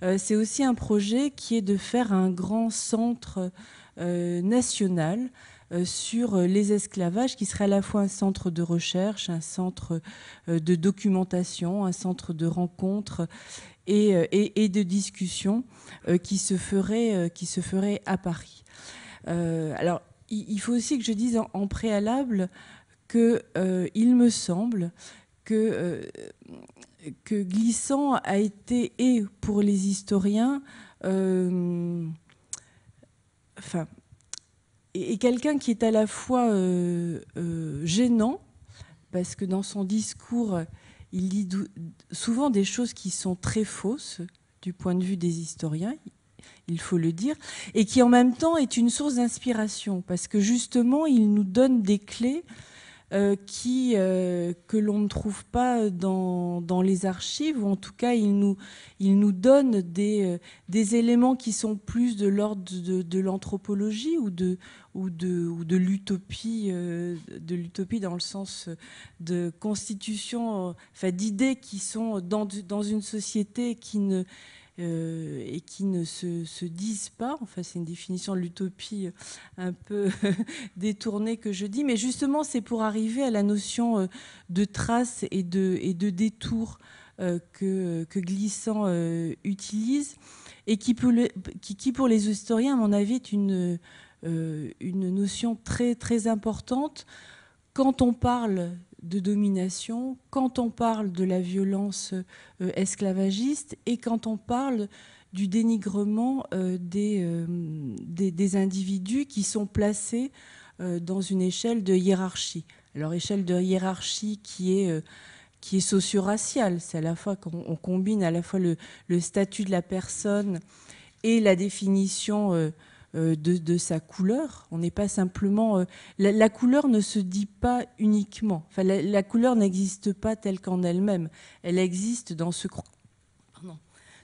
Euh, c'est aussi un projet qui est de faire un grand centre euh, national euh, sur les esclavages, qui serait à la fois un centre de recherche, un centre de documentation, un centre de rencontres et, de discussions qui se ferait, qui se ferait à Paris. alors, il faut aussi que je dise en, préalable qu'il il me semble que que Glissant a été, et pour les historiens, euh, enfin, et, quelqu'un qui est à la fois euh, euh, gênant, parce que dans son discours, il dit souvent des choses qui sont très fausses du point de vue des historiens, il faut le dire, et qui en même temps est une source d'inspiration, parce que justement, il nous donne des clés euh, qui, euh, que l'on ne trouve pas dans, dans, les archives, ou en tout cas, il nous, il nous donne des, euh, des éléments qui sont plus de l'ordre de, de l'anthropologie ou de, ou de, ou de l'utopie, de l'utopie dans le sens de constitution, enfin, d'idées qui sont dans, dans une société qui ne euh, et qui ne se, disent pas. Enfin, c'est une définition de l'utopie un peu détournée que je dis, mais justement, c'est pour arriver à la notion euh, de trace et de, et détour euh, que, Glissant utilise et qui pour, pour, les historiens, à mon avis, est une, notion très, très importante quand on parle de domination quand on parle de la violence euh, esclavagiste et quand on parle du dénigrement euh, euh, des, des, individus qui sont placés dans une échelle de hiérarchie. Alors échelle de hiérarchie qui est qui est socio-raciale, c'est à la fois qu'on combine à la fois le, statut de la personne et la définition euh, de, sa couleur. On n'est pas simplement. Euh, la, couleur ne se dit pas uniquement. Enfin, la, couleur n'existe pas telle qu'en elle-même. Elle existe dans ce,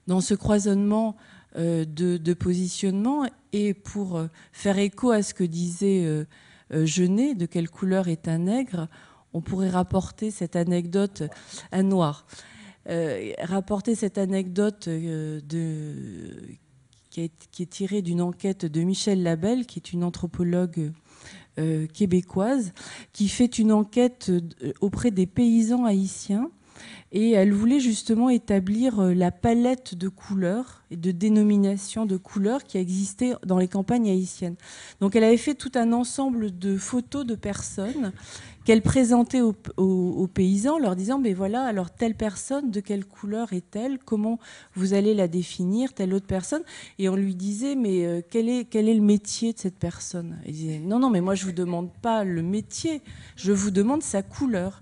dans ce croisonnement euh, de, positionnement. Et pour faire écho à ce que disait Genet, de quelle couleur est un nègre, on pourrait rapporter cette anecdote à noir. rapporter cette anecdote de, qui, est, tiré tirée d'une enquête de Michel Labelle, qui est une anthropologue euh, québécoise, qui fait une enquête euh, auprès des paysans haïtiens et elle voulait justement établir euh, la palette de couleurs et de dénomination de couleurs qui existaient dans les campagnes haïtiennes. Donc elle avait fait tout un ensemble de photos de personnes qu'elle présentait aux, paysans, leur disant, mais voilà, alors telle personne, de quelle couleur est-elle Comment vous allez la définir Telle autre personne Et on lui disait, mais euh, quel, est, quel est le métier de cette personne Elle disait, non, non, mais moi je ne vous demande pas le métier, je vous demande sa couleur.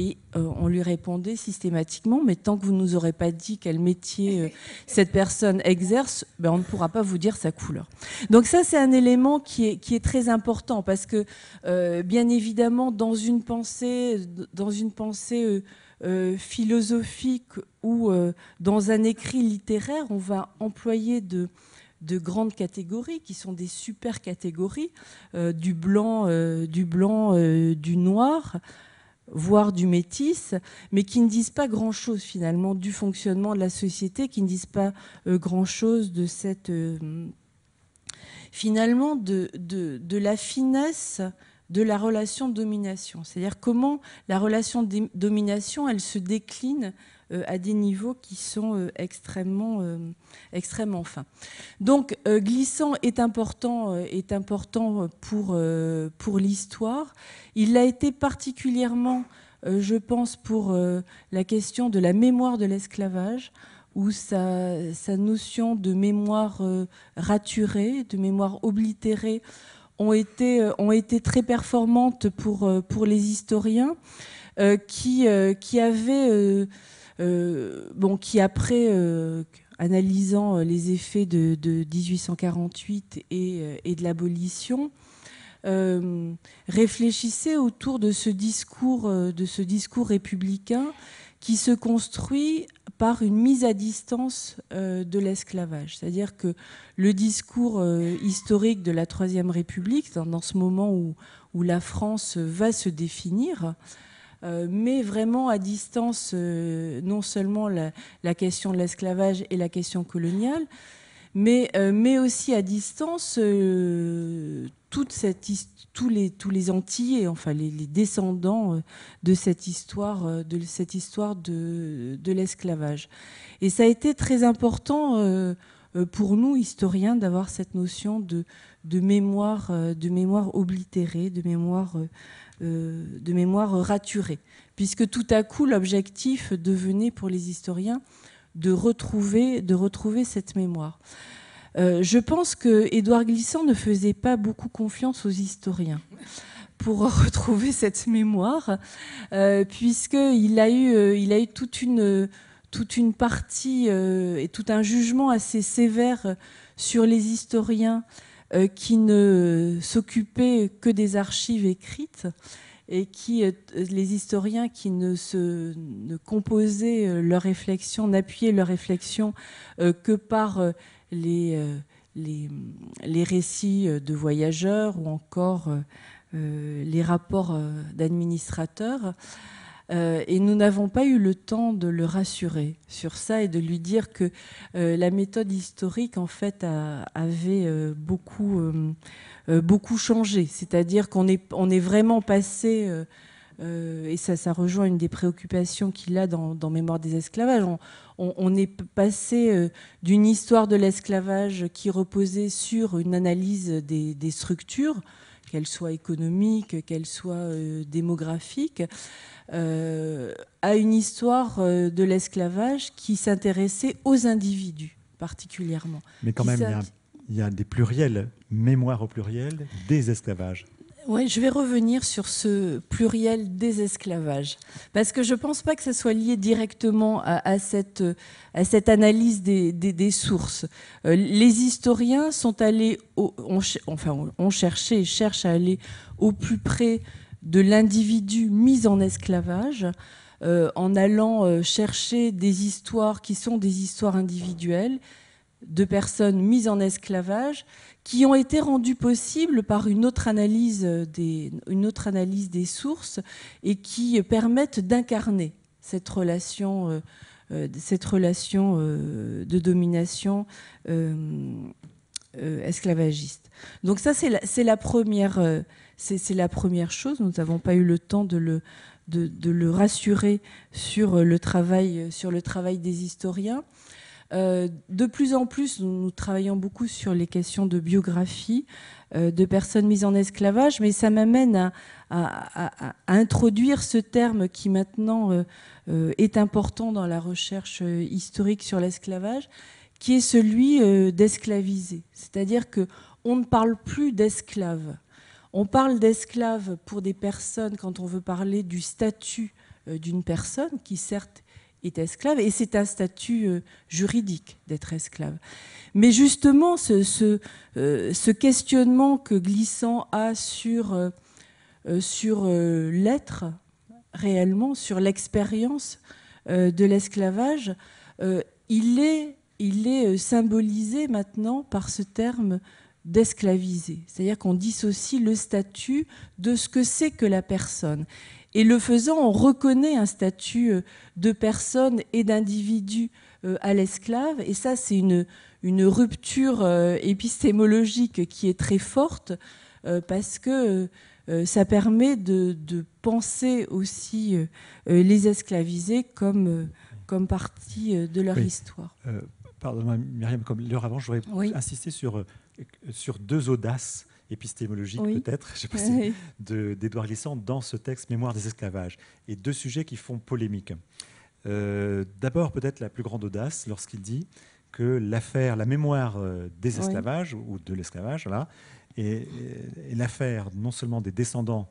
Et euh, on lui répondait systématiquement, mais tant que vous ne nous aurez pas dit quel métier euh, cette personne exerce, ben, on ne pourra pas vous dire sa couleur. Donc ça, c'est un élément qui est, qui est, très important, parce que, euh, bien évidemment, dans une pensée, dans une pensée philosophique ou dans un écrit littéraire, on va employer de de grandes catégories qui sont des super catégories du blanc, du blanc, du noir, voire du métis, mais qui ne disent pas grand-chose finalement du fonctionnement de la société, qui ne disent pas euh, grand-chose de cette... Euh, finalement, de, de, de, la finesse de la relation de domination. C'est-à-dire comment la relation de domination, elle se décline euh, à des niveaux qui sont euh, extrêmement, euh, extrêmement fins. Donc, glissant est important, est important pour, pour l'histoire. Il l'a été particulièrement, je pense, pour la question de la mémoire de l'esclavage où sa, sa, notion de mémoire raturée, de mémoire oblitérée, ont été, ont été très performantes pour, pour les historiens qui, qui avaient euh, bon, qui après, euh, analysant euh, les effets de, 1848 et, de l'abolition, réfléchissait autour de ce discours, de ce discours républicain qui se construit par une mise à distance de l'esclavage. C'est-à-dire que le discours historique de la Troisième République, dans, ce moment où, la France va se définir, euh, met vraiment à distance euh, non seulement la, question de l'esclavage et la question coloniale, mais, euh, met aussi à distance toute cette tous les tous les enfin les, descendants de cette histoire de cette histoire de, l'esclavage. Et ça a été très important pour nous historiens d'avoir cette notion de, de mémoire de mémoire oblitérée, de mémoire euh, de mémoire raturée, puisque tout à coup l'objectif devenait pour les historiens de retrouver, de retrouver cette mémoire. Euh, je pense que Édouard Glissant ne faisait pas beaucoup confiance aux historiens pour retrouver cette mémoire, euh, puisqu'il a eu, il a eu toute une, toute une partie et tout un jugement assez sévère sur les historiens euh, qui ne s'occupaient que des archives écrites et qui, euh, les historiens qui ne, composaient euh, leurs réflexion, n'appuyaient leur réflexion que par les, les, les, récits de voyageurs ou encore les rapports d'administrateurs. Euh, et nous n'avons pas eu le temps de le rassurer sur ça et de lui dire que euh, la méthode historique, en fait, avait euh, beaucoup, changé. C'est-à-dire qu'on est, vraiment passé... et ça, ça rejoint une des préoccupations qu'il a dans, Mémoire des esclavages. On, est passé d'une histoire de l'esclavage qui reposait sur une analyse des structures qu'elle soit économique, qu'elle soit euh, démographique, euh, à une histoire euh, de l'esclavage qui s'intéressait aux individus particulièrement. Mais quand même, il y a des pluriels, mémoire au pluriel, des esclavages je vais revenir sur ce pluriel des désesclavage, parce que je ne pense pas que ça soit lié directement à, cette, à cette, analyse des, sources. Euh, les historiens sont allés, enfin, ont cherché et cherchent à aller au plus près de l'individu mis en esclavage, euh, en allant euh, chercher des histoires qui sont des histoires individuelles, de personnes mises en esclavage qui ont été rendues possibles par une autre analyse des, sources et qui permettent d'incarner cette relation, euh, euh, cette relation euh, de domination esclavagiste. Donc ça, c'est la, première, chose. Nous n'avons pas eu le temps de le, rassurer sur le travail des historiens. Euh, de plus en plus, nous, travaillons beaucoup sur les questions de biographie euh, de personnes mises en esclavage, mais ça m'amène à, introduire ce terme qui maintenant euh, est important dans la recherche historique sur l'esclavage, qui est celui d'esclaviser. C'est-à-dire que on ne parle plus d'esclave On parle d'esclave pour des personnes quand on veut parler du statut d'une personne qui certes est esclave, et c'est un statut euh, juridique d'être esclave. Mais justement, ce, ce, euh, questionnement que Glissant a sur, euh, sur l'être, réellement, sur l'expérience de l'esclavage, il est, il est symbolisé maintenant par ce terme d'esclaviser. C'est-à-dire qu'on dissocie le statut de ce que c'est que la personne. Et le faisant, on reconnaît un statut euh, de personne et d'individu euh, à l'esclave. Et ça, c'est une, une, rupture euh, épistémologique qui est très forte parce que ça permet de, penser aussi les esclavisés comme, comme partie de leur histoire. Pardon, Myriam, comme l'heure avant, je voudrais insister sur, sur deux audaces épistémologique peut-être, je sais pas de, d'Édouard Glissant dans ce texte Mémoire des esclavages, et deux sujets qui font polémique. Euh, d'abord peut-être la plus grande audace lorsqu'il dit que l'affaire, la mémoire euh, des esclavages ou de l'esclavage, là, est, l'affaire non seulement des descendants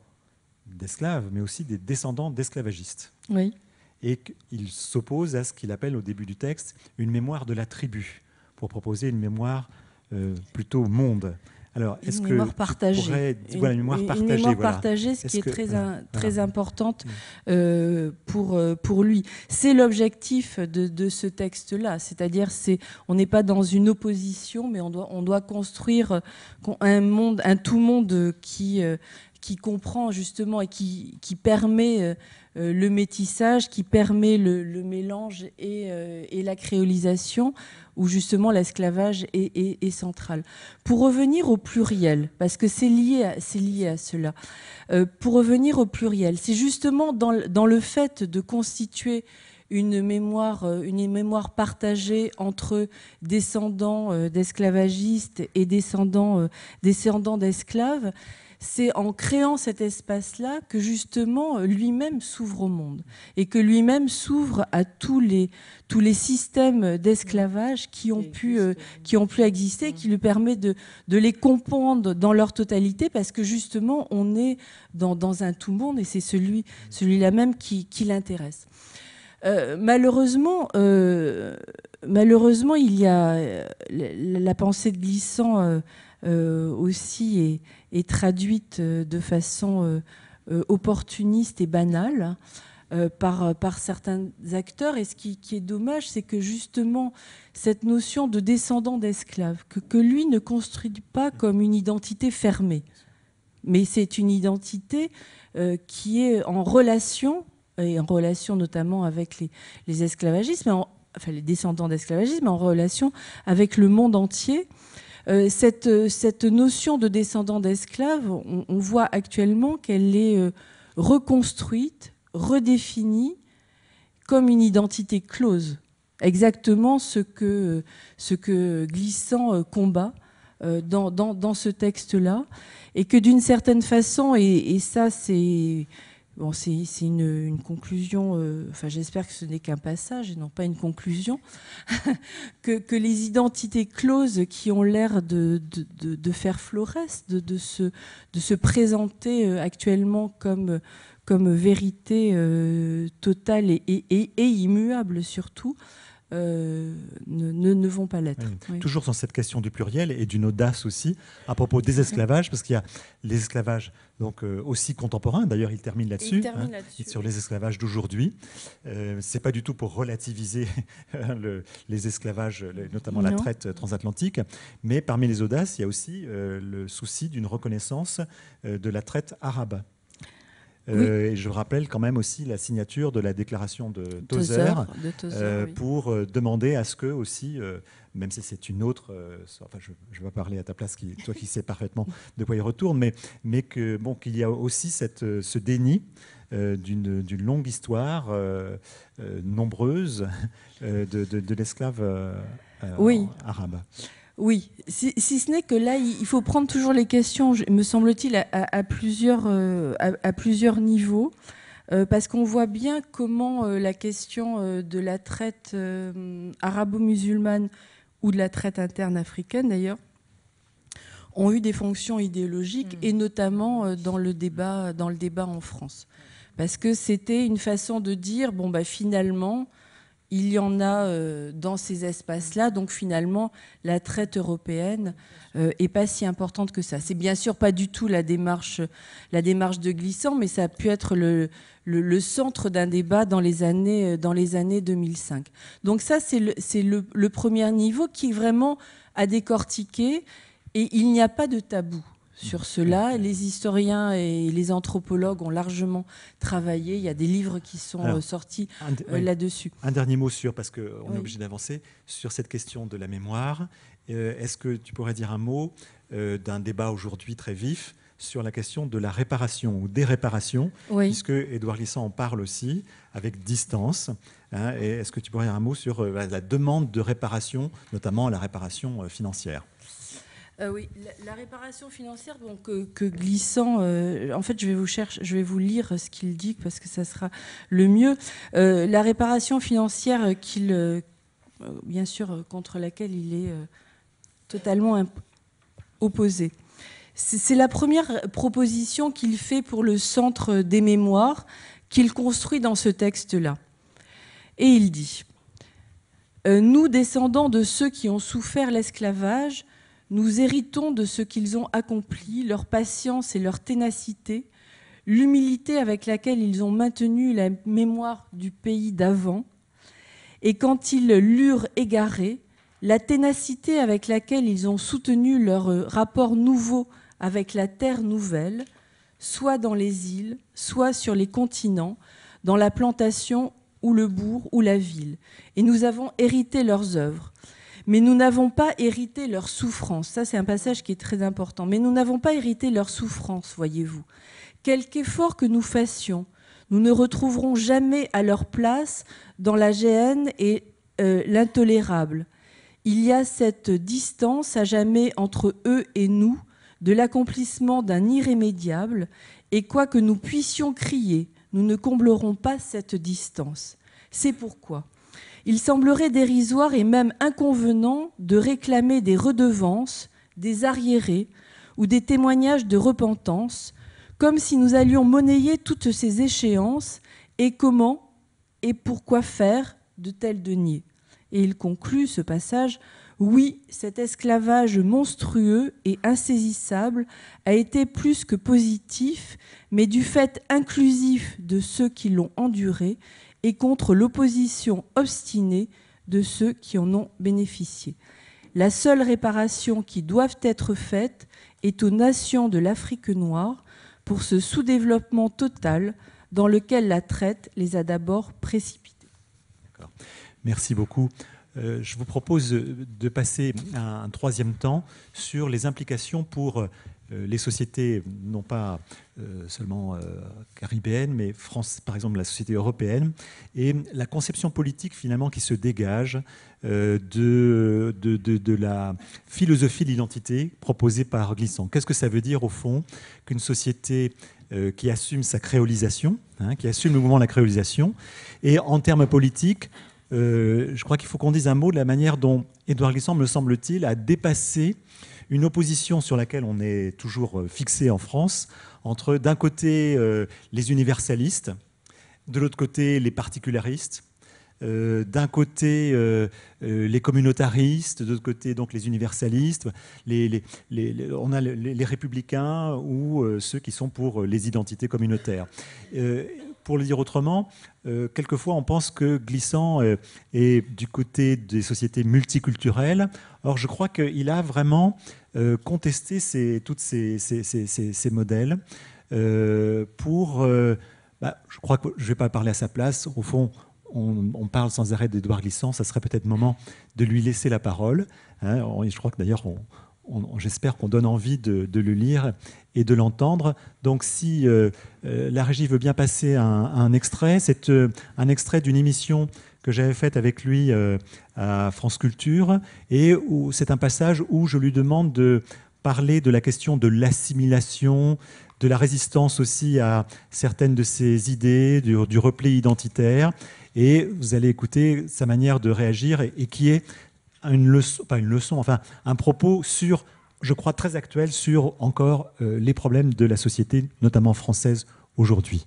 d'esclaves, mais aussi des descendants d'esclavagistes. Oui. Et qu'il s'oppose à ce qu'il appelle au début du texte une mémoire de la tribu, pour proposer une mémoire euh, plutôt monde. Alors, est-ce une que mémoire partagée. mémoire partagée, ce, qui est, très, très importante mm. euh, pour, euh, pour lui. C'est l'objectif de, de, ce texte-là, c'est-à-dire c'est, on n'est pas dans une opposition, mais on doit, on doit construire un monde, un tout monde qui, euh, qui comprend justement et qui, qui permet euh, le métissage qui permet le, mélange euh, et, la créolisation, où justement l'esclavage est, central. Pour revenir au pluriel, parce que c'est lié, lié, à cela, euh, pour revenir au pluriel, c'est justement dans, le fait de constituer une mémoire, une mémoire partagée entre descendants d'esclavagistes et descendants d'esclaves c'est en créant cet espace-là que justement lui-même s'ouvre au monde et que lui-même s'ouvre à tous les, tous les systèmes d'esclavage qui, ont pu, euh, qui ont pu exister, qui lui permet de, de les comprendre dans leur totalité parce que justement on est dans, dans un tout monde et c'est celui, celui-là même qui, qui l'intéresse. Euh, malheureusement, euh, malheureusement, il y a la, la pensée de glissant euh, aussi est, traduite euh, de façon euh, opportuniste et banale. Par, certains acteurs. Et ce qui, est dommage, c'est que justement, cette notion de descendant d'esclave, que, lui ne construit pas mm. comme une identité fermée, mais c'est une identité qui est en relation, et en relation notamment avec les, esclavagistes, enfin les descendants d'esclavagisme, mais en relation avec le monde entier euh, cette, euh, cette, notion de descendant d'esclave, on, voit actuellement qu'elle est euh, reconstruite, redéfinie comme une identité close. Exactement ce que, ce que Glissant combat dans, dans, dans ce texte-là. Et que d'une certaine façon, et ça c'est c'est une, conclusion, euh, enfin j'espère que ce n'est qu'un passage et non pas une conclusion, que, les identités closes qui ont l'air de, faire floresse, de, se, présenter euh, actuellement comme, vérité euh, totale et, immuable surtout, euh, ne, ne, vont pas l'être. Mmh. Toujours dans cette question du pluriel et d'une audace aussi, à propos des esclavages, parce qu'il y a esclavages donc euh, aussi contemporains, D'ailleurs, il termine là-dessus, hein, sur les esclavages d'aujourd'hui. Euh, c'est pas du tout pour relativiser hein, les esclavages, notamment la traite transatlantique, mais parmi les audaces, il y a aussi le souci d'une reconnaissance de la traite arabe. Euh, et je rappelle quand même aussi la signature de la déclaration de Tozer, euh, pour euh, demander à ce que aussi, même si c'est une autre, enfin je, ne vais parler à ta place, qui, toi qui sais parfaitement de quoi il retourne, mais, que bon qu'il y a aussi ce déni. d'une longue histoire nombreuse de, de l'esclave arabe. Oui, si, ce n'est que là, il faut prendre toujours les questions, me semble-t-il, à, plusieurs, euh, à, plusieurs, niveaux, euh, parce qu'on voit bien comment euh, la question de la traite arabo-musulmane ou de la traite interne africaine, d'ailleurs, ont eu des fonctions idéologiques, mm. et notamment dans le, débat, dans le débat en France. Parce que c'était une façon de dire, bon, bah, finalement, il y en a euh, dans ces espaces-là. Donc finalement, la traite européenne euh, est pas si importante que ça. C'est bien sûr pas du tout la démarche, la démarche de Glissant, mais ça a pu être le, centre d'un débat dans les, années, euh, dans les années 2005. Donc ça, c'est le, le premier niveau qui est vraiment à décortiquer et il n'y a pas de tabou sur mm. cela. Les historiens et les anthropologues ont largement travaillé. Il y a des livres qui sont euh, sortis euh, là-dessus. Un dernier mot sur, parce qu'on est obligé d'avancer, sur cette question de la mémoire. Euh, est-ce que tu pourrais dire un mot d'un débat aujourd'hui très vif sur la question de la réparation ou des réparations, puisque Édouard Lissant en parle aussi avec distance. Hein, est-ce que tu pourrais dire un mot sur la demande de réparation, notamment la réparation financière euh, oui, la, réparation financière, donc que glissant, euh, en fait, je vais vous chercher, je vais vous lire ce qu'il dit parce que ça sera le mieux. Euh, la réparation financière qu'il, bien sûr, contre laquelle il est totalement opposé. C'est la première proposition qu'il fait pour le Centre des Mémoires qu'il construit dans ce texte-là. Et il dit Nous, descendants de ceux qui ont souffert l'esclavage, nous héritons de ce qu'ils ont accompli, leur patience et leur ténacité, l'humilité avec laquelle ils ont maintenu la mémoire du pays d'avant, et quand ils l'eurent égaré, la ténacité avec laquelle ils ont soutenu leur rapport nouveau avec la terre nouvelle, soit dans les îles, soit sur les continents, dans la plantation ou le bourg ou la ville. Et nous avons hérité leurs œuvres. Mais nous n'avons pas hérité leur souffrance. Ça, c'est un passage qui est très important. Mais nous n'avons pas hérité leur souffrance, voyez-vous. Quelque effort que nous fassions, nous ne retrouverons jamais à leur place dans la gêne et euh, l'intolérable. Il y a cette distance à jamais entre eux et nous de l'accomplissement d'un irrémédiable, et quoi que nous puissions crier, nous ne comblerons pas cette distance. C'est pourquoi il semblerait dérisoire et même inconvenant de réclamer des redevances, des arriérés ou des témoignages de repentance, comme si nous allions monnayer toutes ces échéances et comment et pourquoi faire de tels deniers. Et il conclut ce passage oui, cet esclavage monstrueux et insaisissable a été plus que positif, mais du fait inclusif de ceux qui l'ont enduré, et contre l'opposition obstinée de ceux qui en ont bénéficié. La seule réparation qui doit être faite est aux nations de l'Afrique noire pour ce sous-développement total dans lequel la traite les a d'abord précipités. Merci beaucoup. Euh, je vous propose de passer un troisième temps sur les implications pour euh, euh, les sociétés, non pas euh, seulement euh, caribéennes, mais France, par exemple la société européenne, et la conception politique finalement qui se dégage de, de, la philosophie de l'identité proposée par Glissant. Qu'est-ce que ça veut dire au fond qu'une société qui assume sa créolisation, hein, qui assume le mouvement de la créolisation, et en termes politiques, je crois qu'il faut qu'on dise un mot de la manière dont Édouard Glissant, me semble-t-il, a dépassé une opposition sur laquelle on est toujours euh, fixé en France, entre d'un côté euh, les universalistes, de l'autre côté les particularistes, euh, d'un côté les communautaristes, de l'autre côté donc les universalistes, les, on a les, républicains ou ceux qui sont pour les identités communautaires. pour le dire autrement, quelquefois on pense que Glissant est du côté des sociétés multiculturelles Or, je crois qu'il a vraiment euh, contesté ces, toutes ces, modèles euh, pour... Euh, bah, je crois que je ne vais pas parler à sa place. Au fond, on, parle sans arrêt d'Edouard Glissant. Ça serait peut-être le moment de lui laisser la parole. Hein, je crois que d'ailleurs, j'espère qu'on donne envie de, le lire et de l'entendre. Donc si la régie veut bien passer un, un extrait, c'est un extrait d'une émission que j'avais faite avec lui euh, à France Culture, et c'est un passage où je lui demande de parler de la question de l'assimilation, de la résistance aussi à certaines de ses idées, du, repli identitaire. Et vous allez écouter sa manière de réagir et, qui est une leçon, pas une leçon, enfin un propos sur, je crois, très actuel sur encore euh, les problèmes de la société, notamment française aujourd'hui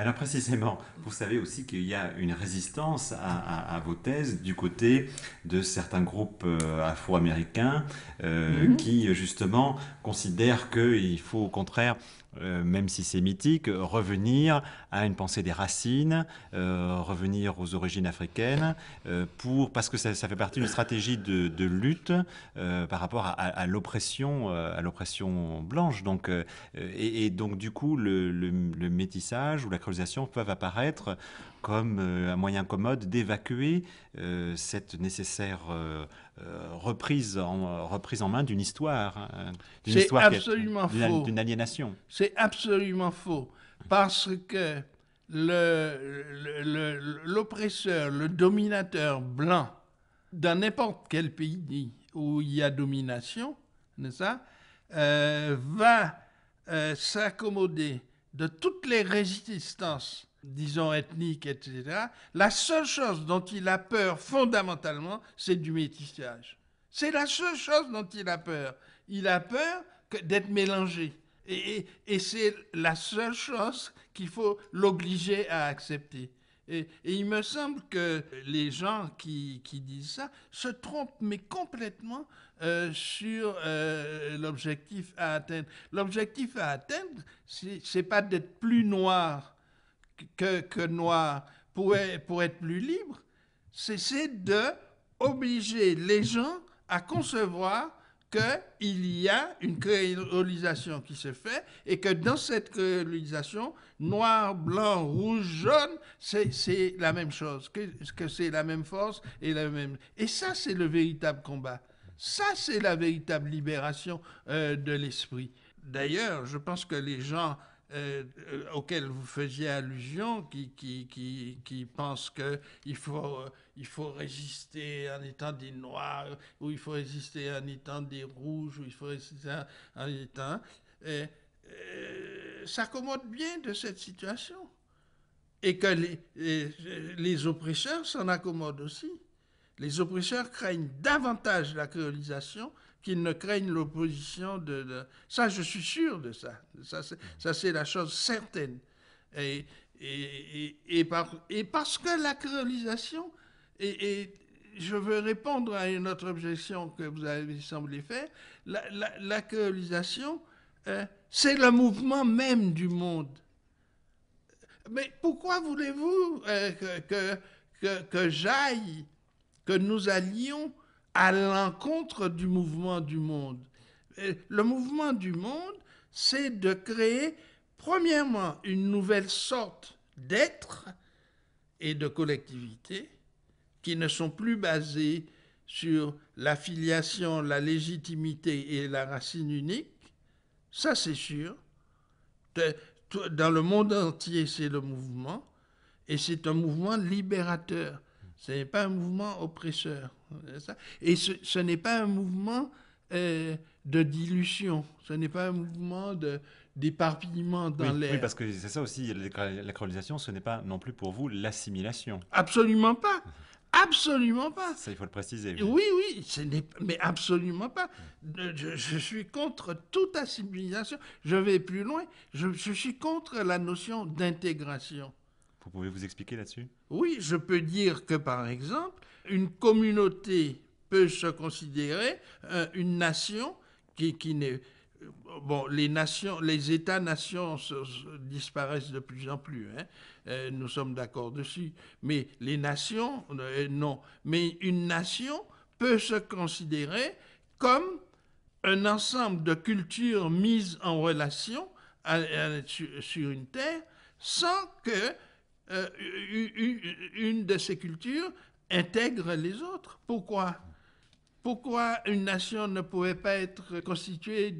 alors précisément, vous savez aussi qu'il y a une résistance à, vos thèses du côté de certains groupes euh, afro-américains euh, mhm. qui justement considèrent qu'il faut au contraire euh, même si c'est mythique, revenir à une pensée des racines, euh, revenir aux origines africaines, euh, pour, parce que ça, fait partie d'une stratégie de, lutte par rapport à, l'oppression, à l'oppression blanche. Donc, et, donc du coup, le, métissage ou la colonisation peuvent apparaître comme euh, un moyen commode d'évacuer euh, cette nécessaire euh, reprise, en, reprise en main d'une histoire, hein, c'est absolument faux. d'une aliénation. C'est absolument faux, parce que le, l'oppresseur, le, dominateur blanc, dans n'importe quel pays où il y a domination, nest va s'accommoder de toutes les résistances disons ethniques, etc., la seule chose dont il a peur fondamentalement, c'est du métissage. C'est la seule chose dont il a peur. Il a peur d'être mélangé. Et, c'est la seule chose qu'il faut l'obliger à accepter. Et, il me semble que les gens qui, disent ça se trompent, mais complètement euh, sur euh, l'objectif à atteindre. L'objectif à atteindre, c'est pas d'être plus noir que, Noir pourrait, pour être plus libre, c'est de obliger les gens à concevoir qu'il y a une créolisation qui se fait et que dans cette créolisation, noir, blanc, rouge, jaune, c'est la même chose, que, c'est la même force et la même... Et ça, c'est le véritable combat. Ça, c'est la véritable libération euh, de l'esprit. D'ailleurs, je pense que les gens auxquels euh, euh, auquel vous faisiez allusion, qui, qui, qui, qui pense qu'il faut, euh, il faut résister en étant des noirs, ou il faut résister en étant des rouges, ou il faut résister en, étant... s'accommodent s'accommode bien de cette situation. Et que les, les, les oppresseurs s'en accommodent aussi. Les oppresseurs craignent davantage la créolisation qu'ils ne craignent l'opposition de, Ça, je suis sûr de ça. Ça, c'est la chose certaine. Et, et, et, parce que la créolisation, et, je veux répondre à une autre objection que vous avez semblé faire, la, la, créolisation, hein, c'est le mouvement même du monde. Mais pourquoi voulez-vous hein, que, que, que j'aille, que nous allions à l'encontre du mouvement du monde. Euh, le mouvement du monde, c'est de créer, premièrement, une nouvelle sorte d'être et de collectivité qui ne sont plus basées sur l'affiliation, la légitimité et la racine unique. Ça, c'est sûr. Dans le monde entier, c'est le mouvement. Et c'est un mouvement libérateur. Ce n'est pas un mouvement oppresseur. Euh, Et ce, n'est pas un mouvement euh, de dilution, ce n'est pas un mouvement de d'éparpillement dans l'air. Oui, parce que c'est ça aussi, la colonisation, ce n'est pas non plus pour vous l'assimilation. Absolument pas. Absolument pas. Ça, il faut le préciser. Oui, oui, mais absolument pas. Je, suis contre toute assimilation. Je vais plus loin. je suis contre la notion d'intégration. Vous pouvez vous expliquer là-dessus Oui, je peux dire que, par exemple, une communauté peut se considérer euh, une nation qui, qui n'est bon, les nations, les États-nations disparaissent de plus en plus. Hein. Euh, nous sommes d'accord dessus. Mais les nations, euh, non. Mais une nation peut se considérer comme un ensemble de cultures mises en relation sur, une terre sans que une de ces cultures intègre les autres. Pourquoi Pourquoi une nation ne pouvait pas être constituée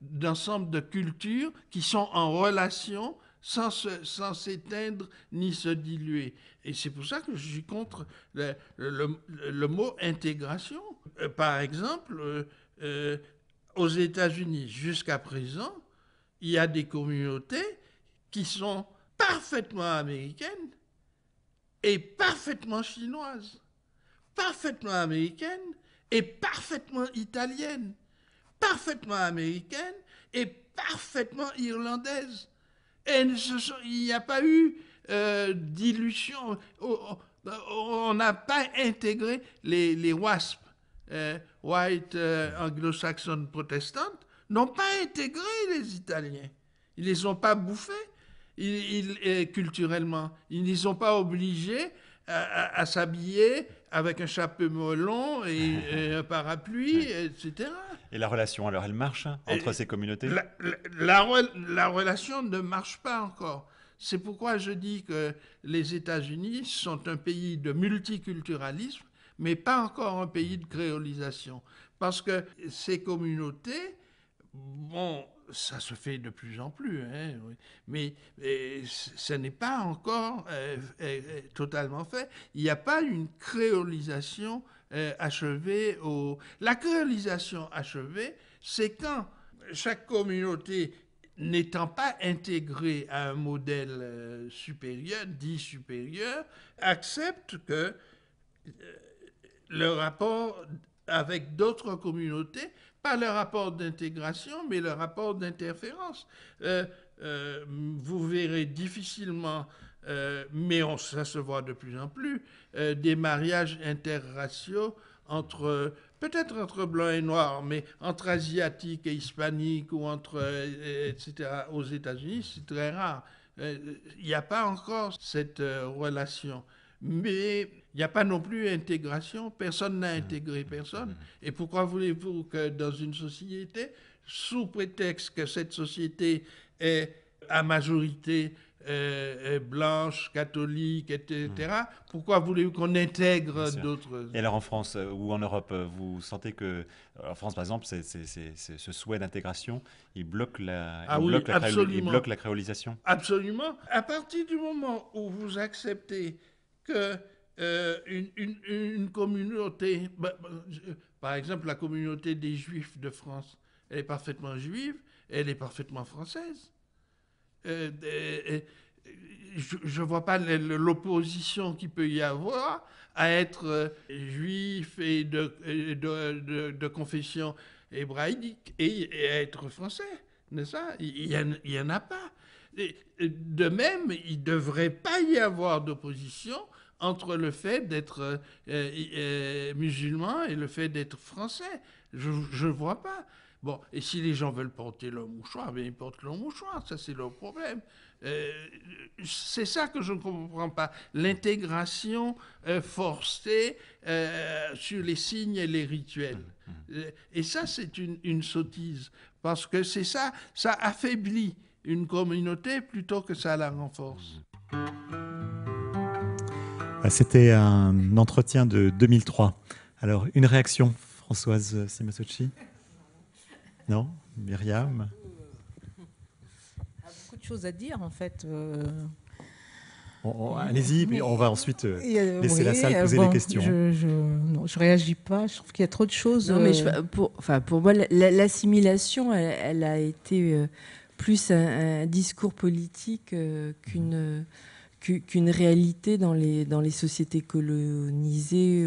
d'ensemble de, cultures qui sont en relation sans s'éteindre ni se diluer Et c'est pour ça que je suis contre le, mot intégration. Euh, par exemple, euh, euh, aux États-Unis, jusqu'à présent, il y a des communautés qui sont parfaitement américaines est parfaitement chinoise, parfaitement américaine et parfaitement italienne, parfaitement américaine et parfaitement irlandaise. Et il n'y a pas eu euh, d'illusion. Oh, oh, on n'a pas intégré les, les WASP, euh, White euh, Anglo-Saxon Protestant, n'ont pas intégré les Italiens. Ils ne les ont pas bouffés ils, ils, culturellement. Ils n'y sont pas obligés à, s'habiller avec un chapeau mollon et, un parapluie, etc. Et la relation, alors, elle marche hein, entre ces communautés la, la, relation ne marche pas encore. C'est pourquoi je dis que les États-Unis sont un pays de multiculturalisme, mais pas encore un pays de créolisation. Parce que ces communautés, bon, ça se fait de plus en plus, hein, mais euh, ce n'est pas encore euh, euh, totalement fait. Il n'y a pas une créolisation achevée. Au... La créolisation achevée, c'est quand chaque communauté n'étant pas intégrée à un modèle supérieur, dit supérieur, accepte que le rapport avec d'autres communautés pas le rapport d'intégration, mais le rapport d'interférence. Euh, euh, vous verrez difficilement, euh, mais on, ça se voit de plus en plus, des mariages interraciaux entre peut-être entre blanc et noir, mais entre asiatiques et hispaniques, ou entre etc. Aux États-Unis, c'est très rare. Il n'y a pas encore cette relation mais il n'y a pas non plus intégration, personne n'a intégré mm-hmm. personne. Mm-hmm. Et pourquoi voulez-vous que dans une société, sous prétexte que cette société est à majorité euh, blanche, catholique, etc. Mm-hmm. Pourquoi voulez-vous qu'on intègre d'autres Et alors en France euh, ou en Europe, euh, vous sentez que, en France par exemple, ce souhait d'intégration, il, il ah bloque la créolisation Absolument. À partir du moment où vous acceptez que euh, une, communauté, bah, bah, euh, par exemple la communauté des Juifs de France, elle est parfaitement juive, elle est parfaitement française. Euh, je ne vois pas l'opposition qu'il peut y avoir à être juif et de, confession hébraïque et, à être français. N'est-ce pas Il n'y en, a pas. De même, il ne devrait pas y avoir d'opposition entre le fait d'être euh, euh, musulman et le fait d'être français. Je ne vois pas. Bon, et si les gens veulent porter leur mouchoir, bien ils portent leur mouchoir, ça c'est leur problème. Euh, c'est ça que je ne comprends pas. L'intégration forcée sur les signes et les rituels. Mmh, mmh. Et ça c'est une, une, sottise, parce que c'est ça, ça affaiblit une communauté plutôt que ça la renforce. Bah, c'était un entretien de 2003. Alors, une réaction, Françoise Simasocci Non Myriam Il y a ah, beaucoup de choses à dire, en fait. Euh. Allez-y, on va ensuite euh, euh, laisser la salle poser des questions. Je, ne réagis pas, je trouve qu'il y a trop de choses. mais pour, moi, l'assimilation, elle, a été plus un, discours politique euh, qu'une qu'une réalité dans les, dans les sociétés colonisées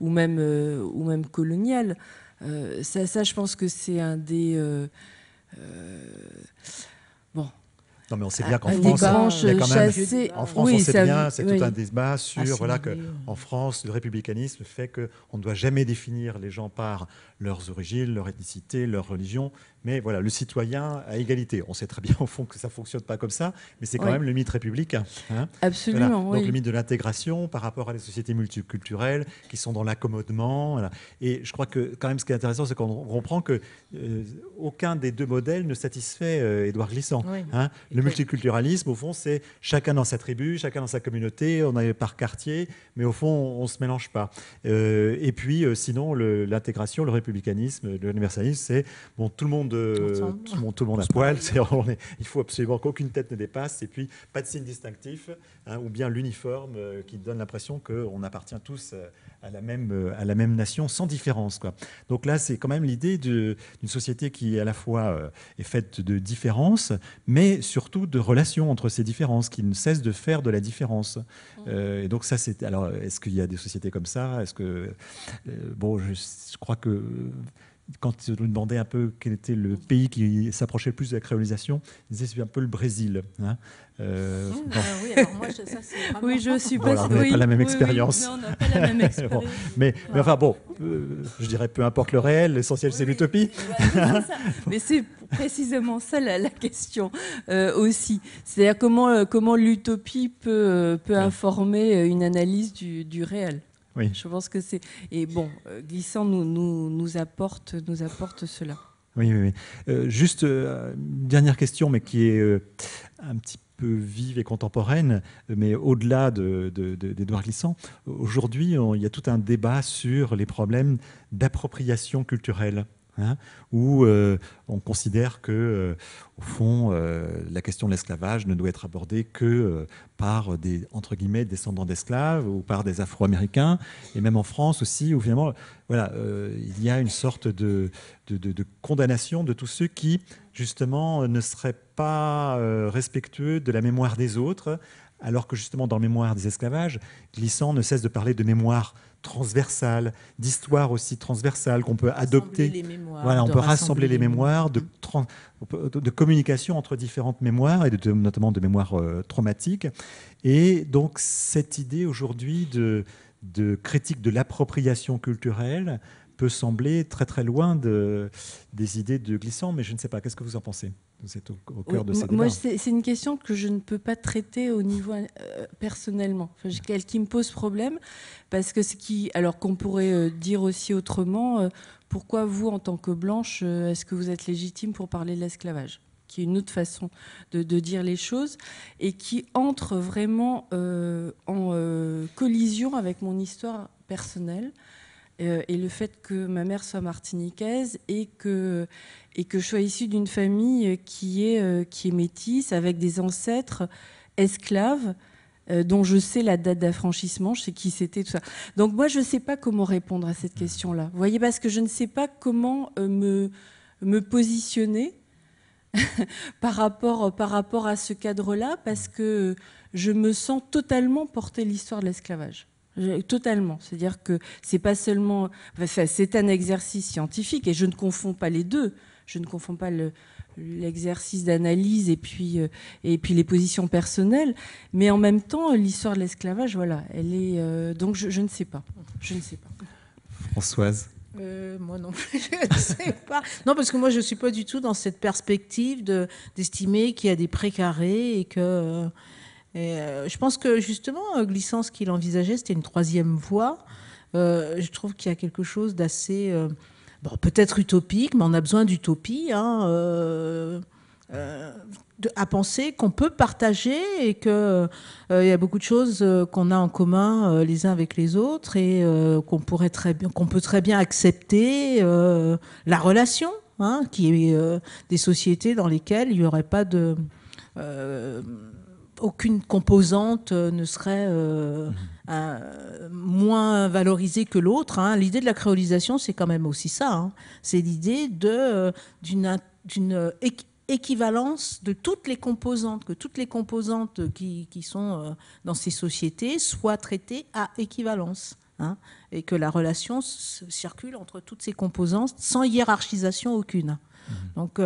ou, même, euh, ou même coloniales. Euh, ça, je pense que c'est un des... bon, non, mais on sait bien qu'en France, quand en France, on sait bien, c'est tout un débat sur voilà, que en France, le républicanisme fait qu'on ne doit jamais définir les gens par leurs origines, leur ethnicité, leur religion, mais voilà, le citoyen à égalité. On sait très bien au fond que ça ne fonctionne pas comme ça, mais c'est quand même le mythe républicain. Hein. Absolument. Donc le mythe de l'intégration par rapport à les sociétés multiculturelles qui sont dans l'accommodement. Et je crois que quand même ce qui est intéressant, c'est qu'on comprend que euh, aucun des deux modèles ne satisfait euh, Édouard Glissant. Hein. le multiculturalisme, au fond, c'est chacun dans sa tribu, chacun dans sa communauté, on est par quartier, mais au fond, on ne se mélange pas. Euh, et puis, sinon, l'intégration, le, le républicanisme, l'universalisme, c'est bon, tout le monde tout le monde, tout le à poil. il faut absolument qu'aucune tête ne dépasse. Et puis, pas de signe distinctif, hein, ou bien l'uniforme euh, qui donne l'impression qu'on appartient tous euh, à la même, euh, à la même nation, sans différence. Quoi. Donc là, c'est quand même l'idée d'une société qui, à la fois, est faite de différences, mais surtout de relations entre ces différences, qui ne cessent de faire de la différence. Mmh. et donc ça, c'est... Alors, est-ce qu'il y a des sociétés comme ça Est-ce que... bon, je crois que quand ils nous demandait un peu quel était le pays qui s'approchait le plus de la créolisation, ils disaient c'est un peu le Brésil. Hein. Euh, ah, oui, alors moi, je, ça, oui, je suis pas, la on n'a pas la même expérience. mais, enfin bon, euh, je dirais peu importe le réel, l'essentiel c'est l'utopie. mais c'est précisément ça la, question euh, aussi. C'est-à-dire comment, comment l'utopie peut, informer une analyse du réel. Je pense que c'est et bon, euh, glissant nous, nous, apporte nous apporte cela. Oui, oui, oui. Euh, juste euh, une dernière question, mais qui est un petit peu vive et contemporaine, mais au-delà d'Edouard de, Glissant. Aujourd'hui, il y a tout un débat sur les problèmes d'appropriation culturelle. Hein, où euh, on considère que, euh, au fond, euh, la question de l'esclavage ne doit être abordée que par des entre guillemets descendants d'esclaves ou par des Afro-Américains, et même en France aussi, où finalement, il y a une sorte de, de, condamnation de tous ceux qui, justement, ne seraient pas respectueux de la mémoire des autres, alors que justement, dans Mémoire des esclavages, Glissant ne cesse de parler de mémoire transversale, d'histoire aussi transversale, qu'on peut adopter. voilà, on peut rassembler les mémoires, de, de, communication entre différentes mémoires, et notamment de mémoires euh, traumatiques. Et donc cette idée aujourd'hui de, de critique de l'appropriation culturelle peut sembler très très loin des idées de Glissant, mais je ne sais pas, qu'est-ce que vous en pensez au, cœur de Moi, c'est une question que je ne peux pas traiter au niveau euh, personnellement. Enfin, qui me pose problème, parce que ce qui, alors qu'on pourrait euh, dire aussi autrement, euh, pourquoi vous, en tant que blanche, est-ce que vous êtes légitime pour parler de l'esclavage qui est une autre façon de, dire les choses et qui entre vraiment en collision avec mon histoire personnelle euh, et le fait que ma mère soit martiniquaise et que, et que je sois issue d'une famille qui est, euh, qui est métisse, avec des ancêtres esclaves euh, dont je sais la date d'affranchissement, je sais qui c'était, tout ça. Donc moi, je ne sais pas comment répondre à cette question-là. Vous voyez, parce que je ne sais pas comment me, me positionner par, rapport, par rapport à ce cadre-là, parce que je me sens totalement porter l'histoire de l'esclavage. Totalement. C'est-à-dire que c'est pas seulement. c'est un exercice scientifique et je ne confonds pas les deux. Je ne confonds pas l'exercice d'analyse et puis, euh, et puis les positions personnelles. Mais en même temps, l'histoire de l'esclavage, voilà, elle est. Euh, donc je, ne sais pas. Je ne sais pas. Françoise euh, moi non plus, je ne sais pas. Non, parce que moi, je ne suis pas du tout dans cette perspective d'estimer qu'il y a des précarés et que euh, je pense que justement, euh, Glissant, ce qu'il envisageait, c'était une troisième voie. Euh, je trouve qu'il y a quelque chose d'assez, bon, peut-être utopique, mais on a besoin d'utopie. Hein, à penser qu'on peut partager et que il y a beaucoup de choses qu'on a en commun les uns avec les autres et qu'on pourrait très bien, qu'on peut très bien accepter la relation, hein, qui est des sociétés dans lesquelles il n'y aurait pas de aucune composante euh, ne serait euh, mhm. moins valorisée que l'autre. Hein. L'idée de la créolisation, c'est quand même aussi ça. Hein. C'est l'idée euh, d'une équivalence de toutes les composantes, que toutes les composantes qui, sont dans ces sociétés soient traitées à équivalence. Hein. et que la relation circule entre toutes ces composantes sans hiérarchisation aucune. Mhm. Donc,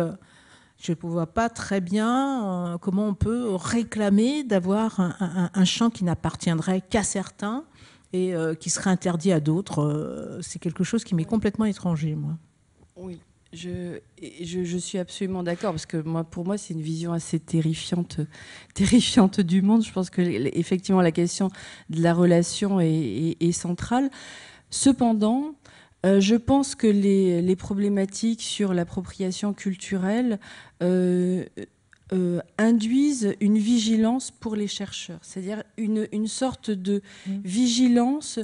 je ne vois pas très bien euh, comment on peut réclamer d'avoir un, champ qui n'appartiendrait qu'à certains et euh, qui serait interdit à d'autres. Euh, c'est quelque chose qui m'est complètement étranger, moi. Oui, je, je, suis absolument d'accord, parce que moi, pour moi, c'est une vision assez terrifiante, terrifiante du monde. Je pense que effectivement, la question de la relation est centrale. Cependant, euh, je pense que les, problématiques sur l'appropriation culturelle euh, euh, induisent une vigilance pour les chercheurs, c'est-à-dire une, sorte de mm. vigilance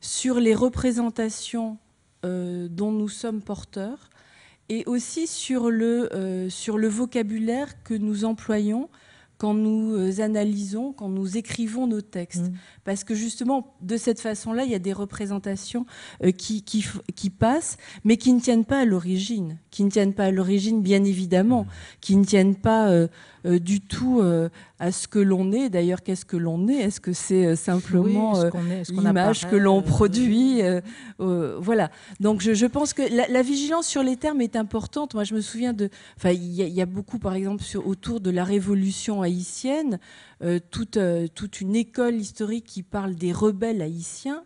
sur les représentations dont nous sommes porteurs et aussi sur le vocabulaire que nous employons quand nous euh, analysons, quand nous écrivons nos textes. Mm. Parce que justement, de cette façon-là, il y a des représentations euh, qui, qui, passent, mais qui ne tiennent pas à l'origine, qui ne tiennent pas à l'origine, bien évidemment, mm. qui ne tiennent pas... Euh, euh, du tout euh, à ce que l'on est. D'ailleurs, qu'est-ce que l'on est Est-ce que c'est euh, simplement oui, l'image que l'on produit Voilà. Donc, je, pense que la, vigilance sur les termes est importante. Moi, je me souviens de. Enfin, il y, a beaucoup, par exemple, autour de la Révolution haïtienne, toute une école historique qui parle des rebelles haïtiens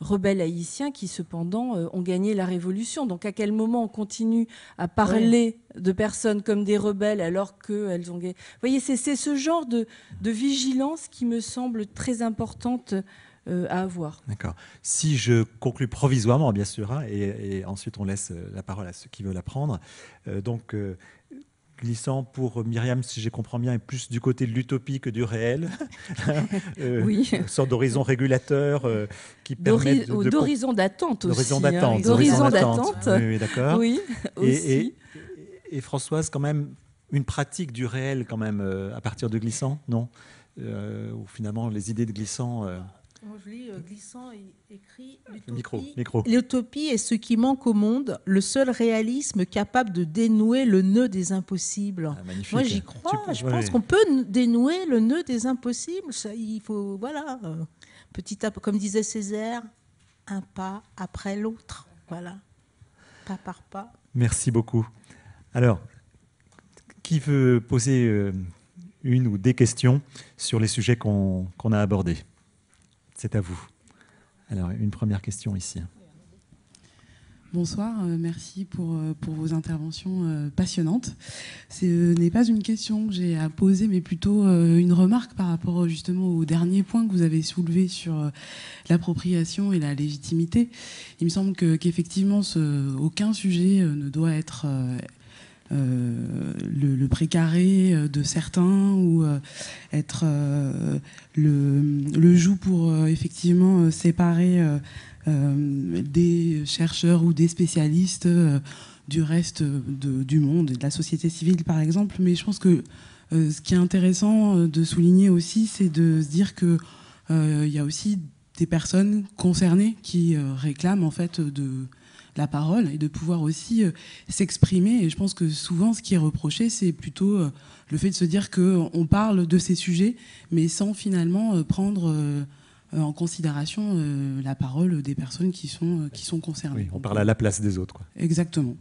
rebelles haïtiens qui cependant euh, ont gagné la révolution. Donc à quel moment on continue à parler de personnes comme des rebelles alors qu'elles ont gagné Vous voyez, c'est ce genre de, vigilance qui me semble très importante euh, à avoir. D'accord. Si je conclue provisoirement, bien sûr, hein, et, ensuite on laisse euh, la parole à ceux qui veulent la prendre. donc, glissant pour Myriam, si j'ai comprends bien, est plus du côté de l'utopie que du réel. Hein, euh, oui. Une sorte d'horizon régulateur euh, qui permet d'horizon d'attente aussi. D'horizon hein. d'attente. Oui, d'accord. Oui, Et, Françoise, quand même, une pratique du réel quand même euh, à partir de glissant, non Ou finalement les idées de glissant L'utopie est ce qui manque au monde, le seul réalisme capable de dénouer le nœud des impossibles. Ah, Moi, j'y crois. je pense qu'on peut dénouer le nœud des impossibles. il faut, voilà, euh, petit à, comme disait Césaire, un pas après l'autre. Voilà, pas par pas. Merci beaucoup. Alors, qui veut poser euh, une ou des questions sur les sujets qu'on a abordés c'est à vous. Alors, une première question ici. Bonsoir, euh, merci pour, euh, pour vos interventions euh, passionnantes. Ce n'est pas une question que j'ai à poser, mais plutôt une remarque par rapport justement au dernier point que vous avez soulevé sur l'appropriation et la légitimité. Il me semble qu'effectivement, aucun sujet ne doit être euh, le, le, précaré euh, de certains ou euh, être le, le, joug pour effectivement séparer des chercheurs ou des spécialistes du reste de, du monde et de la société civile, par exemple. Mais je pense que ce qui est intéressant de souligner aussi, c'est de se dire qu'il il y a aussi des personnes concernées qui réclament en fait de, la parole et de pouvoir aussi euh, s'exprimer. Et je pense que souvent, ce qui est reproché, c'est plutôt euh, le fait de se dire qu'on parle de ces sujets, mais sans finalement euh, prendre en considération la parole des personnes qui sont, qui sont concernées. Oui, on parle à la place des autres. Exactement.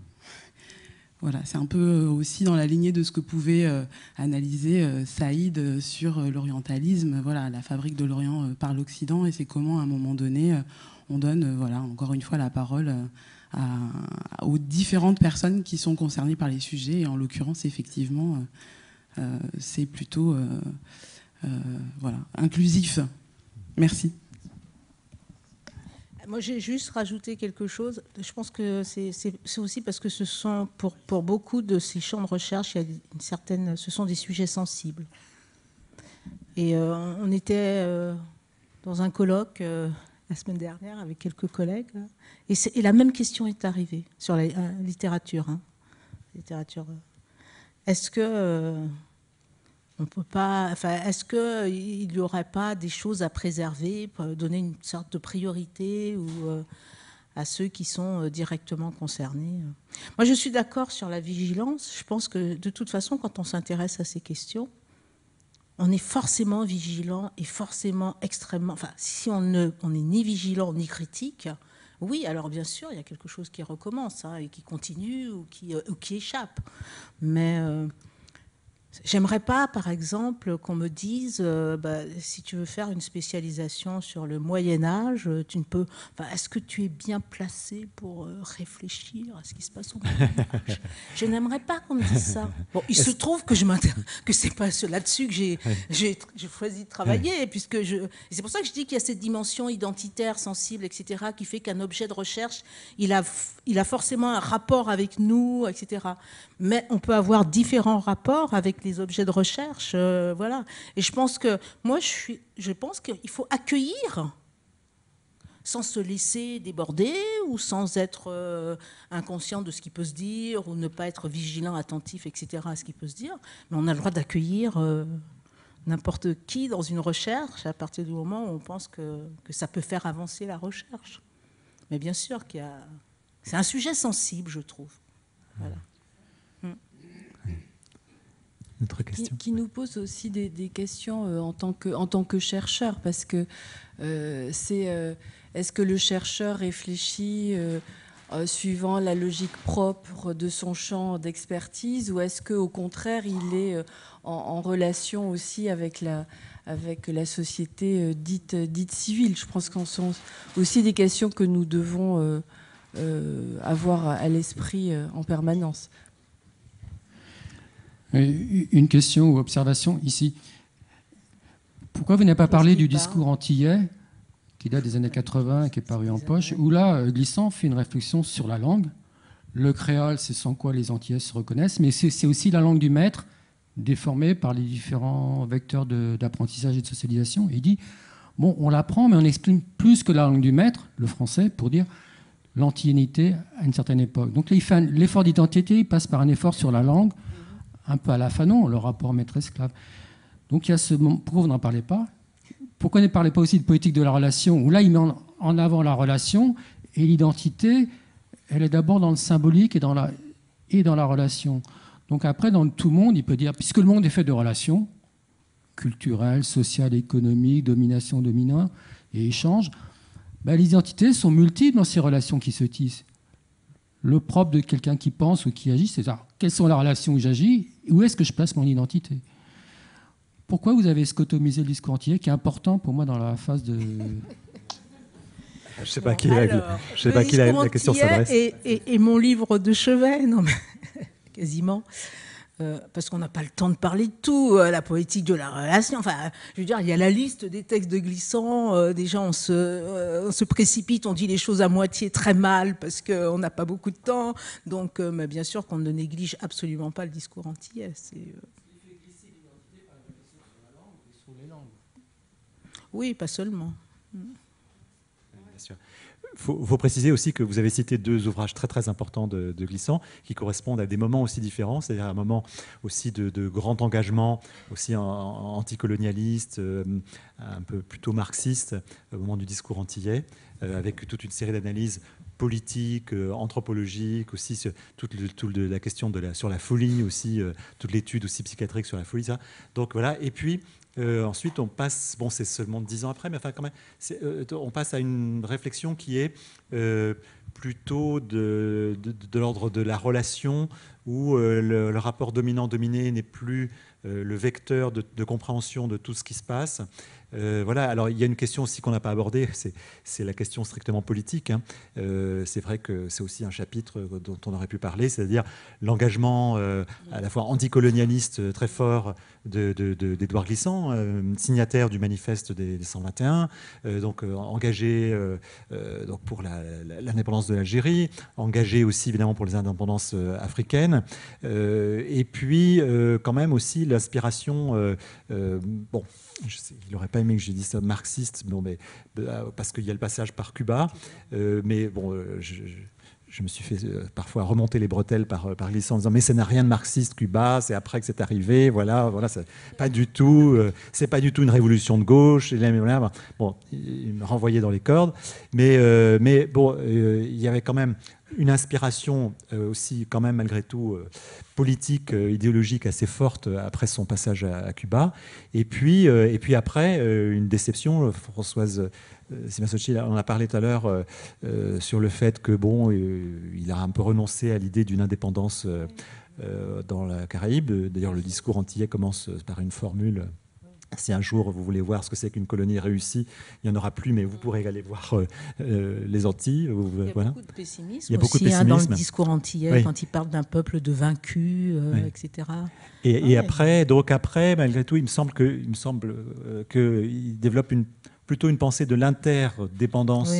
Voilà, c'est un peu aussi dans la lignée de ce que pouvait analyser Saïd sur l'orientalisme, voilà, la fabrique de l'Orient par l'Occident, et c'est comment à un moment donné on donne, voilà, encore une fois la parole à, euh, aux différentes personnes qui sont concernées par les sujets. Et en l'occurrence, effectivement, euh, euh, c'est plutôt voilà, inclusif. Merci. Moi, j'ai juste rajouté quelque chose. Je pense que c'est aussi parce que ce sont, pour, pour, beaucoup de ces champs de recherche, il y a une certaine, ce sont des sujets sensibles. Et on était dans un colloque la semaine dernière avec quelques collègues. Et, la même question est arrivée sur la euh, littérature. Hein. Euh. Est-ce que euh, on peut pas, enfin, est-ce que n'y aurait pas des choses à préserver, donner une sorte de priorité ou à ceux qui sont directement concernés. Moi, je suis d'accord sur la vigilance. Je pense que de toute façon, quand on s'intéresse à ces questions, on est forcément vigilant et forcément extrêmement. Enfin, si on ne, on n'est ni vigilant ni critique, oui, alors bien sûr, il y a quelque chose qui recommence hein, et qui continue ou qui, euh, qui échappe. Mais euh, J'aimerais pas, par exemple, qu'on me dise, euh, bah, si tu veux faire une spécialisation sur le Moyen Âge, euh, tu ne peux. Est-ce que tu es bien placé pour euh, réfléchir à ce qui se passe au Moyen Âge Je n'aimerais pas qu'on me dise ça. Bon, il se trouve que je que c'est pas là-dessus que j'ai choisi de travailler, puisque je. C'est pour ça que je dis qu'il y a cette dimension identitaire, sensible, etc., qui fait qu'un objet de recherche, il a, il a forcément un rapport avec nous, etc. Mais on peut avoir différents rapports avec les objets de recherche. Euh, voilà. Et je pense que moi, je, suis, je pense qu'il faut accueillir sans se laisser déborder ou sans être euh, inconscient de ce qui peut se dire ou ne pas être vigilant, attentif, etc. à ce qui peut se dire. Mais on a le droit d'accueillir euh, n'importe qui dans une recherche à partir du moment où on pense que, ça peut faire avancer la recherche. Mais bien sûr qu'il y C'est un sujet sensible, je trouve. Voilà. Qui, nous pose aussi des, questions euh, en tant que, chercheur, parce que euh, c'est euh, est-ce que le chercheur réfléchit suivant la logique propre de son champ d'expertise, ou est-ce qu'au contraire, il est en, relation aussi avec la, société dite, civile Je pense qu'en sont aussi des questions que nous devons... avoir à l'esprit en permanence. Euh, une question ou observation ici. Pourquoi vous n'avez pas parlé du discours antillais qui date des années 80 et qui est paru en poche, où là, euh, Glissant fait une réflexion sur la langue. Le créole, c'est sans quoi les Antillais se reconnaissent, mais c'est aussi la langue du maître, déformée par les différents vecteurs d'apprentissage et de socialisation. il dit, bon, on l'apprend, mais on exprime plus que la langue du maître, le français, pour dire l'antiénité à une certaine époque. Donc l'effort d'identité, il passe par un effort sur la langue, un peu à la Fanon, le rapport maître-esclave. Donc il y a ce. Pourquoi vous n'en parlez pas Pourquoi ne parlez pas aussi de politique de la relation, où là, il met en avant la relation et l'identité, elle est d'abord dans le symbolique et dans la, et dans la relation. Donc après, dans tout le monde, il peut dire, puisque le monde est fait de relations, culturelles, sociales, économiques, domination, dominant et échanges, L'identité, les identités sont multiples dans ces relations qui se tissent le propre de quelqu'un qui pense ou qui agit, c'est quelles sont les relations où j'agis, où est-ce que je place mon identité. Pourquoi vous avez scotomisé le discours entier, qui est important pour moi dans la phase de... Je ne sais pas qui, je sais pas qui la, la, question s'adresse. Et, mon livre de chevet, non, quasiment. Euh, parce qu'on n'a pas le temps de parler de tout, euh, la politique de la relation. Enfin, je veux dire, il y a la liste des textes de glissant. Euh, déjà, on se, précipite, on dit les choses à moitié très mal parce qu'on n'a pas beaucoup de temps. Donc, mais bien sûr qu'on ne néglige absolument pas le discours antillais. Oui, pas seulement. Bien sûr faut, faut, préciser aussi que vous avez cité deux ouvrages très très importants de, Glissant qui correspondent à des moments aussi différents, c'est-à-dire un moment aussi de, grand engagement, aussi anticolonialiste, euh, un peu plutôt marxiste, au moment du discours antillais, euh, avec toute une série d'analyses politiques, euh, anthropologiques, aussi toute, la question sur la folie, aussi toute l'étude aussi psychiatrique sur la folie, ça. Donc voilà. Et puis euh, ensuite, on passe, bon, c'est seulement dix ans après, mais enfin, quand même, euh, on passe à une réflexion qui est euh, plutôt de, de l'ordre de la relation, où euh, le, rapport dominant-dominé n'est plus euh, le vecteur de, compréhension de tout ce qui se passe. Euh, voilà, alors il y a une question aussi qu'on n'a pas abordée, c'est la question strictement politique. Hein. c'est vrai que c'est aussi un chapitre dont on aurait pu parler, c'est-à-dire l'engagement à la fois anticolonialiste très fort d'Edouard de, Glissant, signataire du manifeste des, 121, donc engagé donc pour l'indépendance de l'Algérie, engagé aussi évidemment pour les indépendances africaines. Euh, et puis euh, quand même aussi l'aspiration, euh, bon, il n'aurait pas aimé que j'ai dit ça marxiste, mais, parce qu'il y a le passage par Cuba, mais bon, je, me suis fait parfois remonter les bretelles par, par glissant en disant mais ça n'a rien de marxiste Cuba c'est après que c'est arrivé voilà voilà c'est pas du tout c'est pas du tout une révolution de gauche et là, bon il me renvoyait dans les cordes mais mais bon il y avait quand même une inspiration euh, aussi quand même malgré tout euh, politique, euh, idéologique assez forte après son passage à, Cuba. Et puis, et puis après, une déception, Françoise on en a parlé tout à l'heure sur le fait que, bon, il a un peu renoncé à l'idée d'une indépendance dans la Caraïbe. D'ailleurs, le discours antillais commence par une formule si un jour vous voulez voir ce que c'est qu'une colonie réussie, il n'y en aura plus, mais vous pourrez aller voir euh, euh, les Antilles. Euh, il y a beaucoup de pessimisme aussi, hein, dans le discours antillais, quand il parle d'un peuple de vaincus, etc. Et, après, donc après, malgré tout, il me semble qu'il développe une, plutôt une pensée de l'interdépendance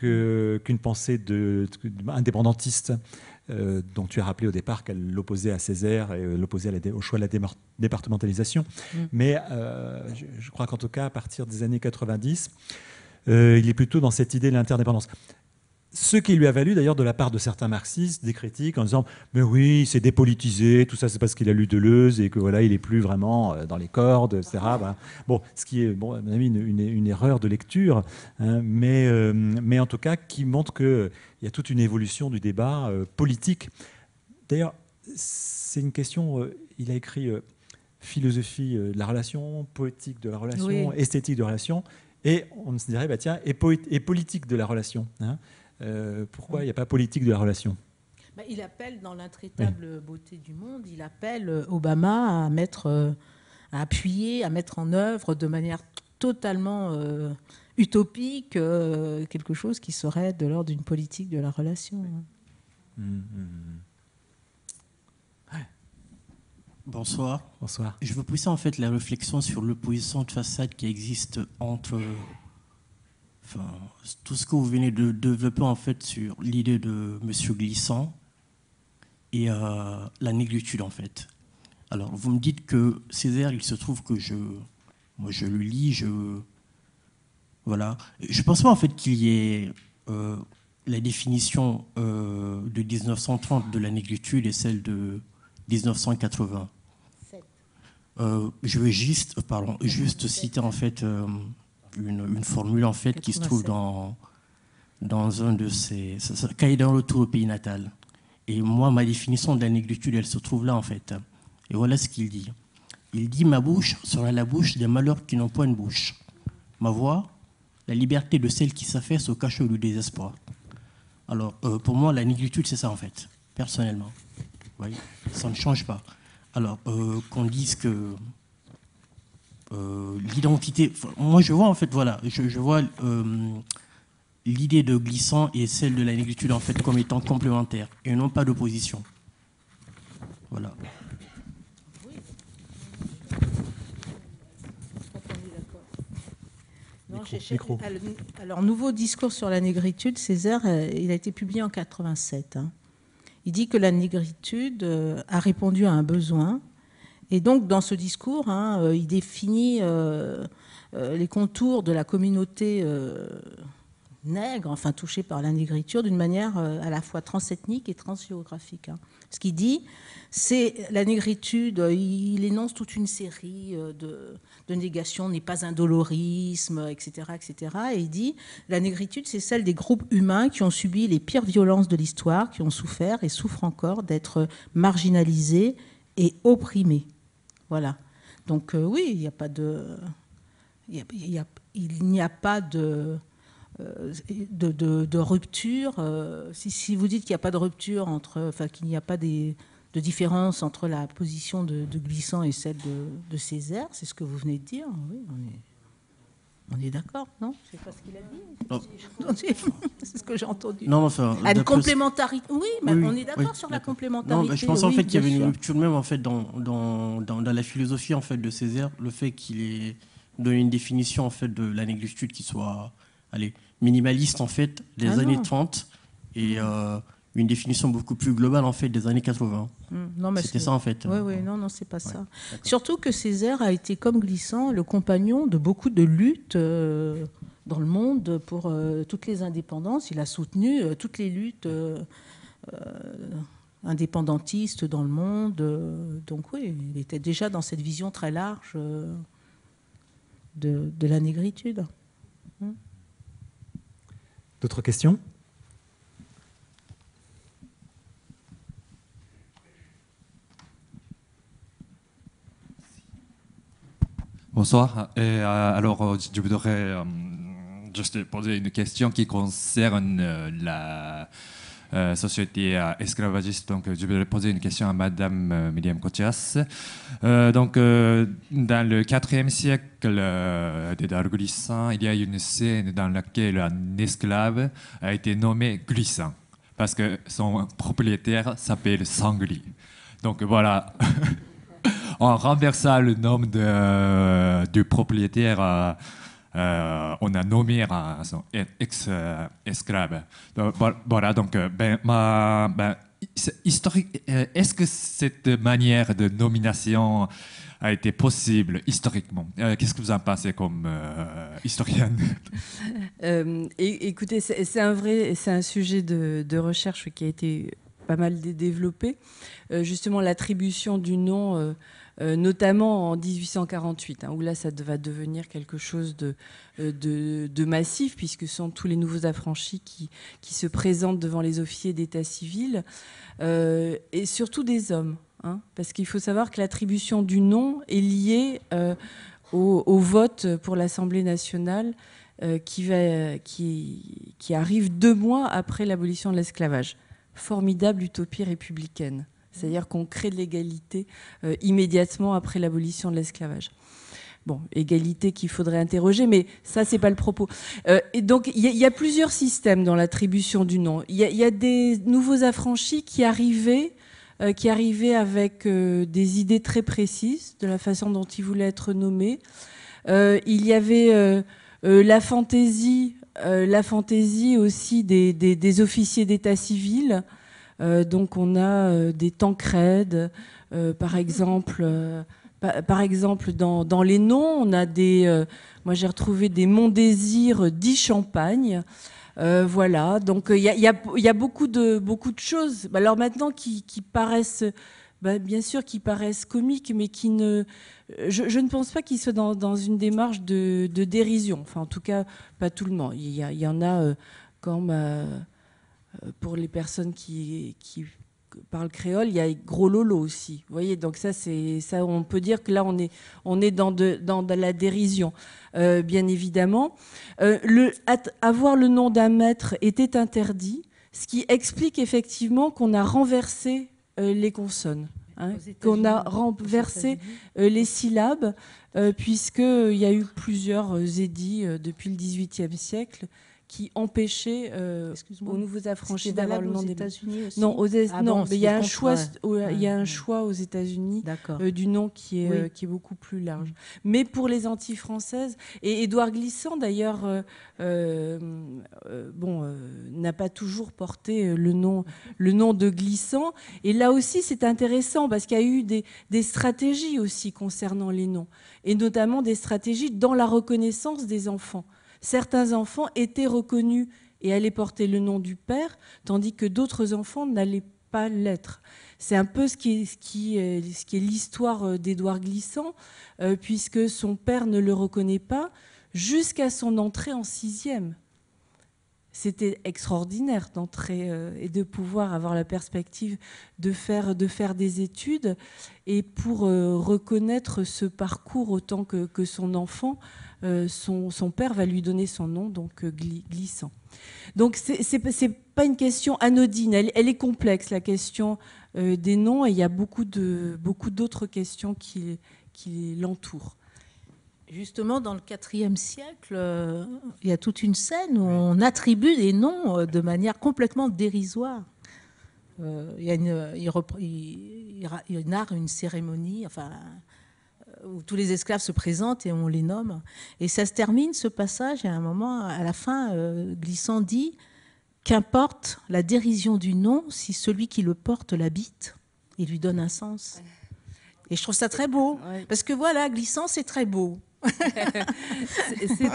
qu'une pensée de, indépendantiste. Euh, dont tu as rappelé au départ qu'elle l'opposait à Césaire et euh, l'opposait au choix de la départementalisation. Mm. Mais euh, je, crois qu'en tout cas, à partir des années 90, il est plutôt dans cette idée de l'interdépendance. Ce qui lui a valu d'ailleurs de la part de certains marxistes des critiques en disant mais oui c'est dépolitisé tout ça c'est parce qu'il a lu Deleuze et que voilà il est plus vraiment euh, dans les cordes etc. Bon ce qui est bon à mon avis une, erreur de lecture hein, mais euh, mais en tout cas qui montre qu'il y a toute une évolution du débat euh, politique. D'ailleurs c'est une question il a écrit philosophie de la relation poétique de la relation esthétique de la relation et on se dirait bah tiens et, et politique de la relation. Hein. Euh, pourquoi il n'y a pas politique de la relation bah, Il appelle, dans l'intraitable beauté du monde, il appelle euh, Obama à, mettre, euh, à appuyer, à mettre en œuvre de manière totalement utopique quelque chose qui serait de l'ordre d'une politique de la relation. Mmh, mmh, mmh. Bonsoir. Bonsoir. Je veux poussais en fait la réflexion sur l'opposition de façade qui existe entre tout ce que vous venez de développer en fait sur l'idée de Monsieur Glissant et euh, la négritude en fait. Alors vous me dites que Césaire, il se trouve que je, moi je le lis, je, voilà, je pense pas en fait qu'il y ait euh, la définition euh, de 1930 de la négritude et celle de 1980. je vais juste, juste citer en fait une, formule en fait qui se trouve dans, dans un de ces. Quand il est dans retour au pays natal. Et moi, ma définition de la négritude, elle se trouve là en fait. Et voilà ce qu'il dit. Il dit Ma bouche sera la bouche des malheurs qui n'ont point de bouche. Ma voix, la liberté de celle qui s'affaisse au cachot du désespoir. Alors, euh, pour moi, la négritude, c'est ça en fait, personnellement. ça ne change pas. Alors, euh, qu'on dise que euh, l'identité. Moi, je vois en fait, voilà, je, vois euh, l'idée de glissant et celle de la négritude en fait comme étant complémentaires et non pas d'opposition. Voilà. Non, Alors, nouveau discours sur la négritude, Césaire, euh, il a été publié en 87. Hein. Il dit que la négritude a répondu à un besoin et donc, dans ce discours, hein, euh, il définit euh, euh, les contours de la communauté nègre, enfin touchée par la négriture, d'une manière à la fois transethnique et transgéographique. Hein. Ce qu'il dit, c'est la négritude, il énonce toute une série de, négations, n'est pas un dolorisme, etc., etc. Et il dit, la négritude, c'est celle des groupes humains qui ont subi les pires violences de l'histoire, qui ont souffert et souffrent encore d'être marginalisés et opprimés. Voilà. Donc euh, oui, il n'y a pas de... il n'y a pas de... De, rupture. Euh, si, vous dites qu'il n'y a pas de rupture entre, enfin qu'il n'y a pas de différence entre la position de, Glissant et celle de, Césaire, c'est ce que vous venez de dire. Oui, on est on est d'accord, non C'est pas ce qu'il a dit. C'est ce que j'ai entendu. Non, enfin, la ah, complémentarité. Oui, mais on est d'accord sur la complémentarité. je pense en fait qu'il y avait une rupture même en fait dans, la philosophie en fait de Césaire, le fait qu'il ait donné une définition en fait de la négritude qui soit allez, minimaliste en fait des ah années 30 et euh, une définition beaucoup plus globale en fait des années 80. Mmh, C'était ça en fait. Oui, non, non, c'est pas ça. Surtout que Césaire a été comme glissant le compagnon de beaucoup de luttes euh, dans le monde pour euh, toutes les indépendances. Il a soutenu euh, toutes les luttes indépendantistes dans le monde. donc oui, il était déjà dans cette vision très large de, de la négritude. Mmh. D'autres questions Bonsoir. Euh, alors, euh, je voudrais euh, juste poser une question qui concerne la société esclavagiste. Donc, je voudrais poser une question à Madame Miriam Kotias. donc, dans le 4e siècle des glissant, il y a une scène dans laquelle un esclave a été nommé Glissant parce que son propriétaire s'appelle Sangli. Donc, voilà. en renversant le nom de, euh, du propriétaire. Euh, euh, on a nommé un son ex-esclave. voilà, donc, ben, ben historique, est-ce que cette manière de nomination a été possible historiquement Qu'est-ce que vous en pensez comme historienne Écoutez, c'est un vrai, c'est un sujet de, de, recherche qui a été pas mal développé. justement, l'attribution du nom euh, notamment en 1848, hein, où là, ça va devenir quelque chose euh, de, massif, puisque ce sont tous les nouveaux affranchis qui, se présentent devant les officiers d'état civil, euh, et surtout des hommes, hein, parce qu'il faut savoir que l'attribution du nom est liée au, vote pour l'Assemblée nationale. qui arrive deux mois après l'abolition de l'esclavage. Formidable utopie républicaine. C'est-à-dire qu'on crée de l'égalité euh, immédiatement après l'abolition de l'esclavage. Bon, égalité qu'il faudrait interroger, mais ça, c'est pas le propos. Euh, et donc, il y, a plusieurs systèmes dans l'attribution du nom. Il y, a des nouveaux affranchis qui arrivaient, euh, qui arrivaient avec des idées très précises de la façon dont ils voulaient être nommés. il y avait la fantaisie, la fantaisie aussi des officiers d'état civil euh, donc on a euh, des Tancrède, euh, par exemple. Par exemple, dans, les noms, on a des. moi, j'ai retrouvé des Mon Désir, dit champagne ». voilà, donc il y a, beaucoup, de, beaucoup de choses. Bah, alors maintenant, qui, paraissent. Bah, bien sûr, qui paraissent comiques, mais qui ne. Je, ne pense pas qu'ils soient dans, dans, une démarche de, dérision. Enfin, en tout cas, pas tout le monde. Il y, en a comme... quand. Euh, pour les personnes qui, parlent créole, il y a Gros Lolo aussi. Vous voyez, donc ça, c'est ça, on peut dire que là, on est, on est dans, de, dans la dérision, euh, bien évidemment. Euh, avoir le nom d'un maître était interdit, ce qui explique effectivement qu'on a renversé les consonnes. Hein, qu'on a renversé les syllabes, puisqu'il y a eu plusieurs édits depuis le XVIIIe siècle qui empêchait euh, aux nouveaux affranchis d'avoir des États-Unis aussi Non, ah non mais il y a un choix, il y a un choix aux États-Unis euh, du nom qui est euh, qui est beaucoup plus large. Mais pour les Antilles françaises et Édouard Glissant d'ailleurs, euh, bon, n'a pas toujours porté le nom le nom de Glissant. Et là aussi, c'est intéressant parce qu'il y a eu des stratégies aussi concernant les noms et notamment des stratégies dans la reconnaissance des enfants certains enfants étaient reconnus et allaient porter le nom du père, tandis que d'autres enfants n'allaient pas l'être. C'est un peu ce qui est, l'histoire euh, d'Édouard Glissant, euh, puisque son père ne le reconnaît pas jusqu'à son entrée en sixième. C'était extraordinaire d'entrer euh, et de pouvoir avoir la perspective de faire, des études et pour reconnaître ce parcours autant que son enfant euh, son, père va lui donner son nom, donc euh, glissant. Donc ce n'est pas une question anodine, elle, est complexe, la question euh, des noms, et il y a beaucoup d'autres questions qui, l'entourent. Justement, dans le IVe siècle, il y a toute une scène où on attribue des noms de manière complètement dérisoire. il, y a une, une cérémonie, enfin où tous les esclaves se présentent et on les nomme. Et ça se termine, ce passage, à un moment, à la fin, euh, Glissant dit Qu'importe la dérision du nom si celui qui le porte l'habite il lui donne un sens. Et je trouve ça très beau. Parce que voilà, glissant, c'est très beau. c'est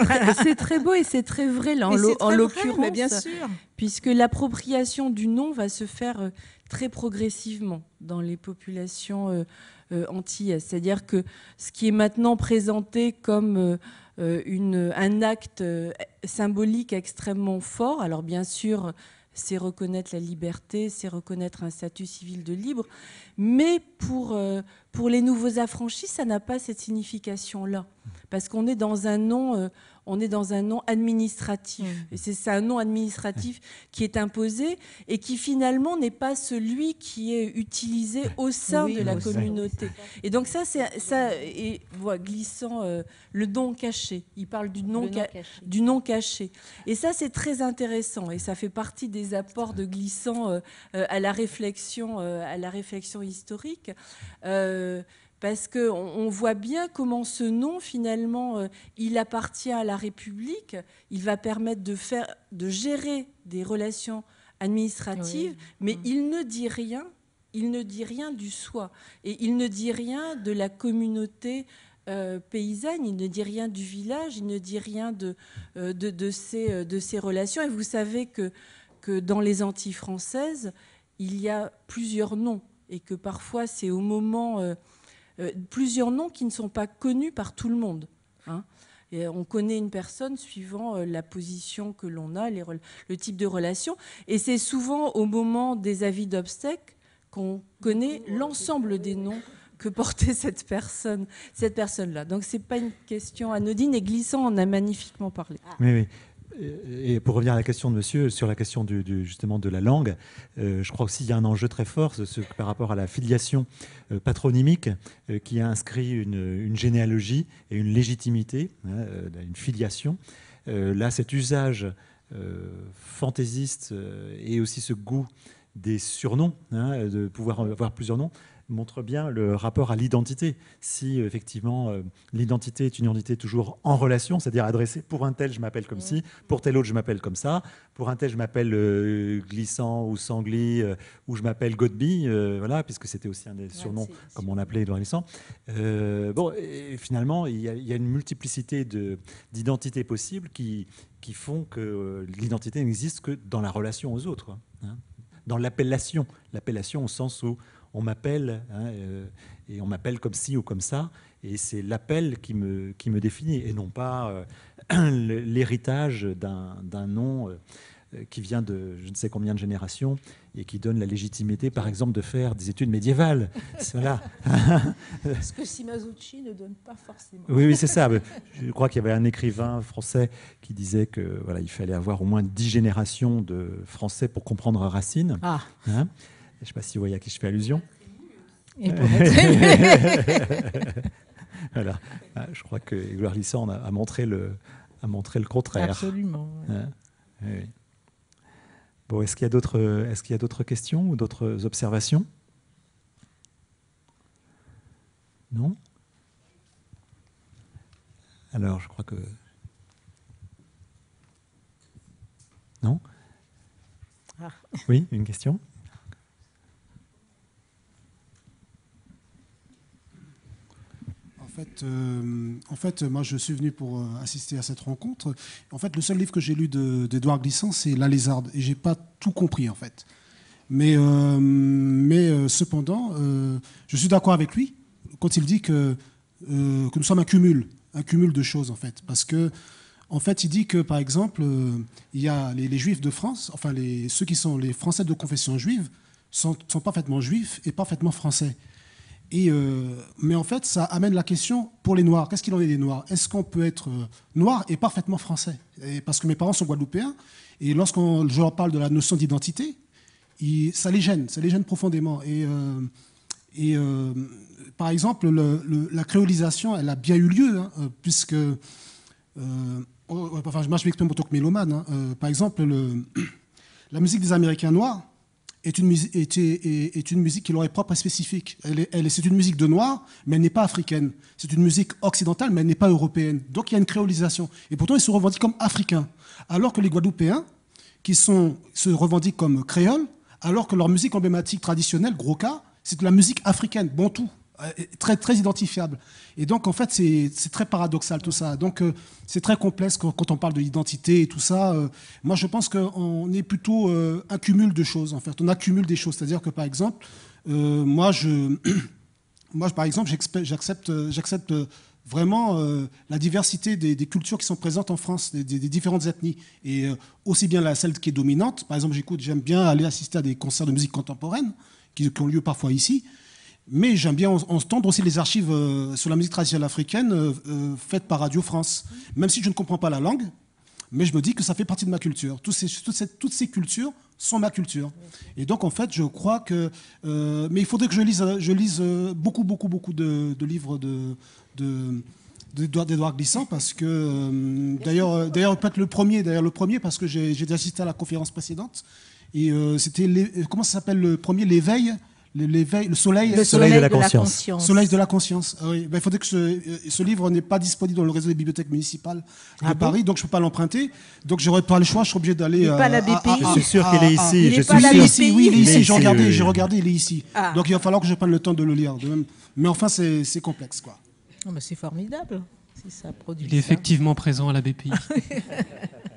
très, beau et c'est très vrai là, en l'occurrence, bien sûr, puisque l'appropriation du nom va se faire euh, très progressivement dans les populations euh, euh, anti C'est-à-dire que ce qui est maintenant présenté comme euh, euh, une, un acte symbolique extrêmement fort, alors bien sûr, c'est reconnaître la liberté, c'est reconnaître un statut civil de libre, mais pour, pour les nouveaux affranchis, ça n'a pas cette signification-là, parce qu'on est dans un nom, euh, on est dans un nom administratif, mm. et c'est un nom administratif qui est imposé et qui finalement n'est pas celui qui est utilisé au sein de la communauté. Et donc ça, c'est ça et voilà, glissant euh, le don caché. Il parle du nom, caché. du nom caché. Et ça, c'est très intéressant et ça fait partie des apports de glissant euh, à la réflexion, à la réflexion historique. Euh, parce qu'on voit bien comment ce nom, finalement, euh, il appartient à la République, il va permettre de, faire, de gérer des relations administratives, mais mm. il ne dit rien, il ne dit rien du soi, et il ne dit rien de la communauté. Euh, paysanne, il ne dit rien du village, il ne dit rien de, de, de, ces, relations. Et vous savez que, que dans les Antilles françaises, il y a plusieurs noms et que parfois c'est au moment euh, euh, plusieurs noms qui ne sont pas connus par tout le monde. Hein. Et euh, on connaît une personne suivant la position que l'on a, le type de relation, et c'est souvent au moment des avis d'obsèques qu'on connaît l'ensemble des noms que portait cette personne, cette personne-là. Donc c'est pas une question anodine et Glissant en a magnifiquement parlé. oui et pour revenir à la question de monsieur, sur la question du, justement de la langue, euh, je crois aussi qu'il y a un enjeu très fort par rapport à la filiation euh, patronymique euh, qui a inscrit une, généalogie et une légitimité, hein, une filiation. là, cet usage fantaisiste et aussi ce goût des surnoms, hein, de pouvoir avoir plusieurs noms, montre bien le rapport à l'identité. Si euh, effectivement euh, l'identité est une identité toujours en relation, c'est-à-dire adressée pour un tel je m'appelle comme mm. ci, pour tel autre je m'appelle comme ça, pour un tel je m'appelle euh, glissant ou sangli ou je m'appelle Godby, voilà, puisque c'était aussi un des surnoms comme on appelait Edouard Glissant. bon, et finalement il y, a, une multiplicité d'identités possibles qui, qui font que l'identité n'existe que dans la relation aux autres. Hein, hein, dans l'appellation, l'appellation au sens où on m'appelle, hein, euh, et on m'appelle comme ci ou comme ça, et c'est l'appel qui me, qui me définit, et non pas euh, l'héritage d'un nom euh, qui vient de je ne sais combien de générations et qui donne la légitimité, par exemple, de faire des études médiévales. Parce que Simazucci ne donne pas forcément. Oui, oui c'est ça. Je crois qu'il y avait un écrivain français qui disait que voilà, il fallait avoir au moins dix générations de français pour comprendre Racine. Ah. Hein. Je ne sais pas si vous voyez à qui je fais allusion. Ah, je crois que Gloire Lisson a, montré le, a montré le contraire. Absolument. Hein, bon, est-ce qu'il y a d'autres, est-ce qu'il y d'autres questions ou d'autres observations Non Alors, je crois que. Non ah. Oui, une question fait, euh, en fait, moi, je suis venu pour euh, assister à cette rencontre. En fait, le seul livre que j'ai lu d'Edouard Glissant, c'est La Lézarde. Et j'ai pas tout compris, en fait. Mais, euh, mais cependant, je suis d'accord avec lui quand il dit que, que nous sommes un cumul, un cumul de choses, en fait. Parce que, en fait, il dit que, par exemple, il y a les, Juifs de France, enfin, les, ceux qui sont les Français de confession juive, sont, sont parfaitement juifs et parfaitement français. Et, euh, mais en fait, ça amène la question pour les Noirs. Qu'est-ce qu'il en est des Noirs Est-ce qu'on peut être euh, noir et parfaitement français Parce que mes parents sont guadeloupéens. Et lorsqu'on je leur parle de la notion d'identité, ça les gêne, ça les gêne profondément. Et, euh, par exemple, la créolisation, elle a bien eu lieu, hein, puisque. Oh, enfin, je m'exprime en tant que mélomane. Hein, par exemple, la musique des Américains noirs est une, musique, est, qui leur est propre et spécifique. Elle c'est une musique de noir, mais elle n'est pas africaine. C'est une musique occidentale, mais elle n'est pas européenne. Donc il y a une créolisation. Et pourtant, ils se revendiquent comme africains. Alors que les Guadeloupéens, qui sont, se revendiquent comme créoles, alors que leur musique emblématique traditionnelle, Groka, c'est de la musique africaine, bantou. Euh, très, très identifiable. Et donc, en fait, c'est très paradoxal tout ça. Donc, euh, c'est très complexe quand, on parle de l'identité et tout ça. Euh. moi, je pense qu'on est plutôt un cumul de choses, en fait. On accumule des choses. C'est-à-dire que, par exemple, moi, je, moi, par exemple, j'accepte vraiment la diversité des, cultures qui sont présentes en France, des, différentes ethnies. Et aussi bien la, celle qui est dominante, par exemple, j'écoute, j'aime bien aller assister à des concerts de musique contemporaine qui ont lieu parfois ici. Mais j'aime bien entendre aussi les archives euh, sur la musique traditionnelle africaine euh, euh, faites par Radio France. Même si je ne comprends pas la langue, mais je me dis que ça fait partie de ma culture. Toutes ces, toutes ces, cultures sont ma culture. Et donc, en fait, je crois que... mais il faudrait que je lise, je lise beaucoup, beaucoup, beaucoup de, livres de, d'Edouard Glissant parce que d'ailleurs d'ailleurs peut-être le premier d'ailleurs le premier parce que j'ai assisté à la conférence précédente et c'était comment ça s'appelle le premier l'éveil l'éveil, le soleil, soleil, de, la, conscience. Soleil de la conscience. Ah ben, il faudrait que euh, ce, livre n'est pas disponible dans le réseau des bibliothèques municipales de ah Paris, donc je ne peux pas l'emprunter. Donc j'aurais pas le choix, je suis obligé d'aller. Euh, pas la BPI. À, je suis sûr qu'il est ici. je suis sûr. Ici, oui, il est ici. J'ai regardé, euh, j'ai regardé, il est ici. Ah. Donc il va falloir que je prenne le temps de le lire. Mais enfin, c'est complexe, quoi. mais c'est formidable. Si ça produit. Il est effectivement présent à la BPI.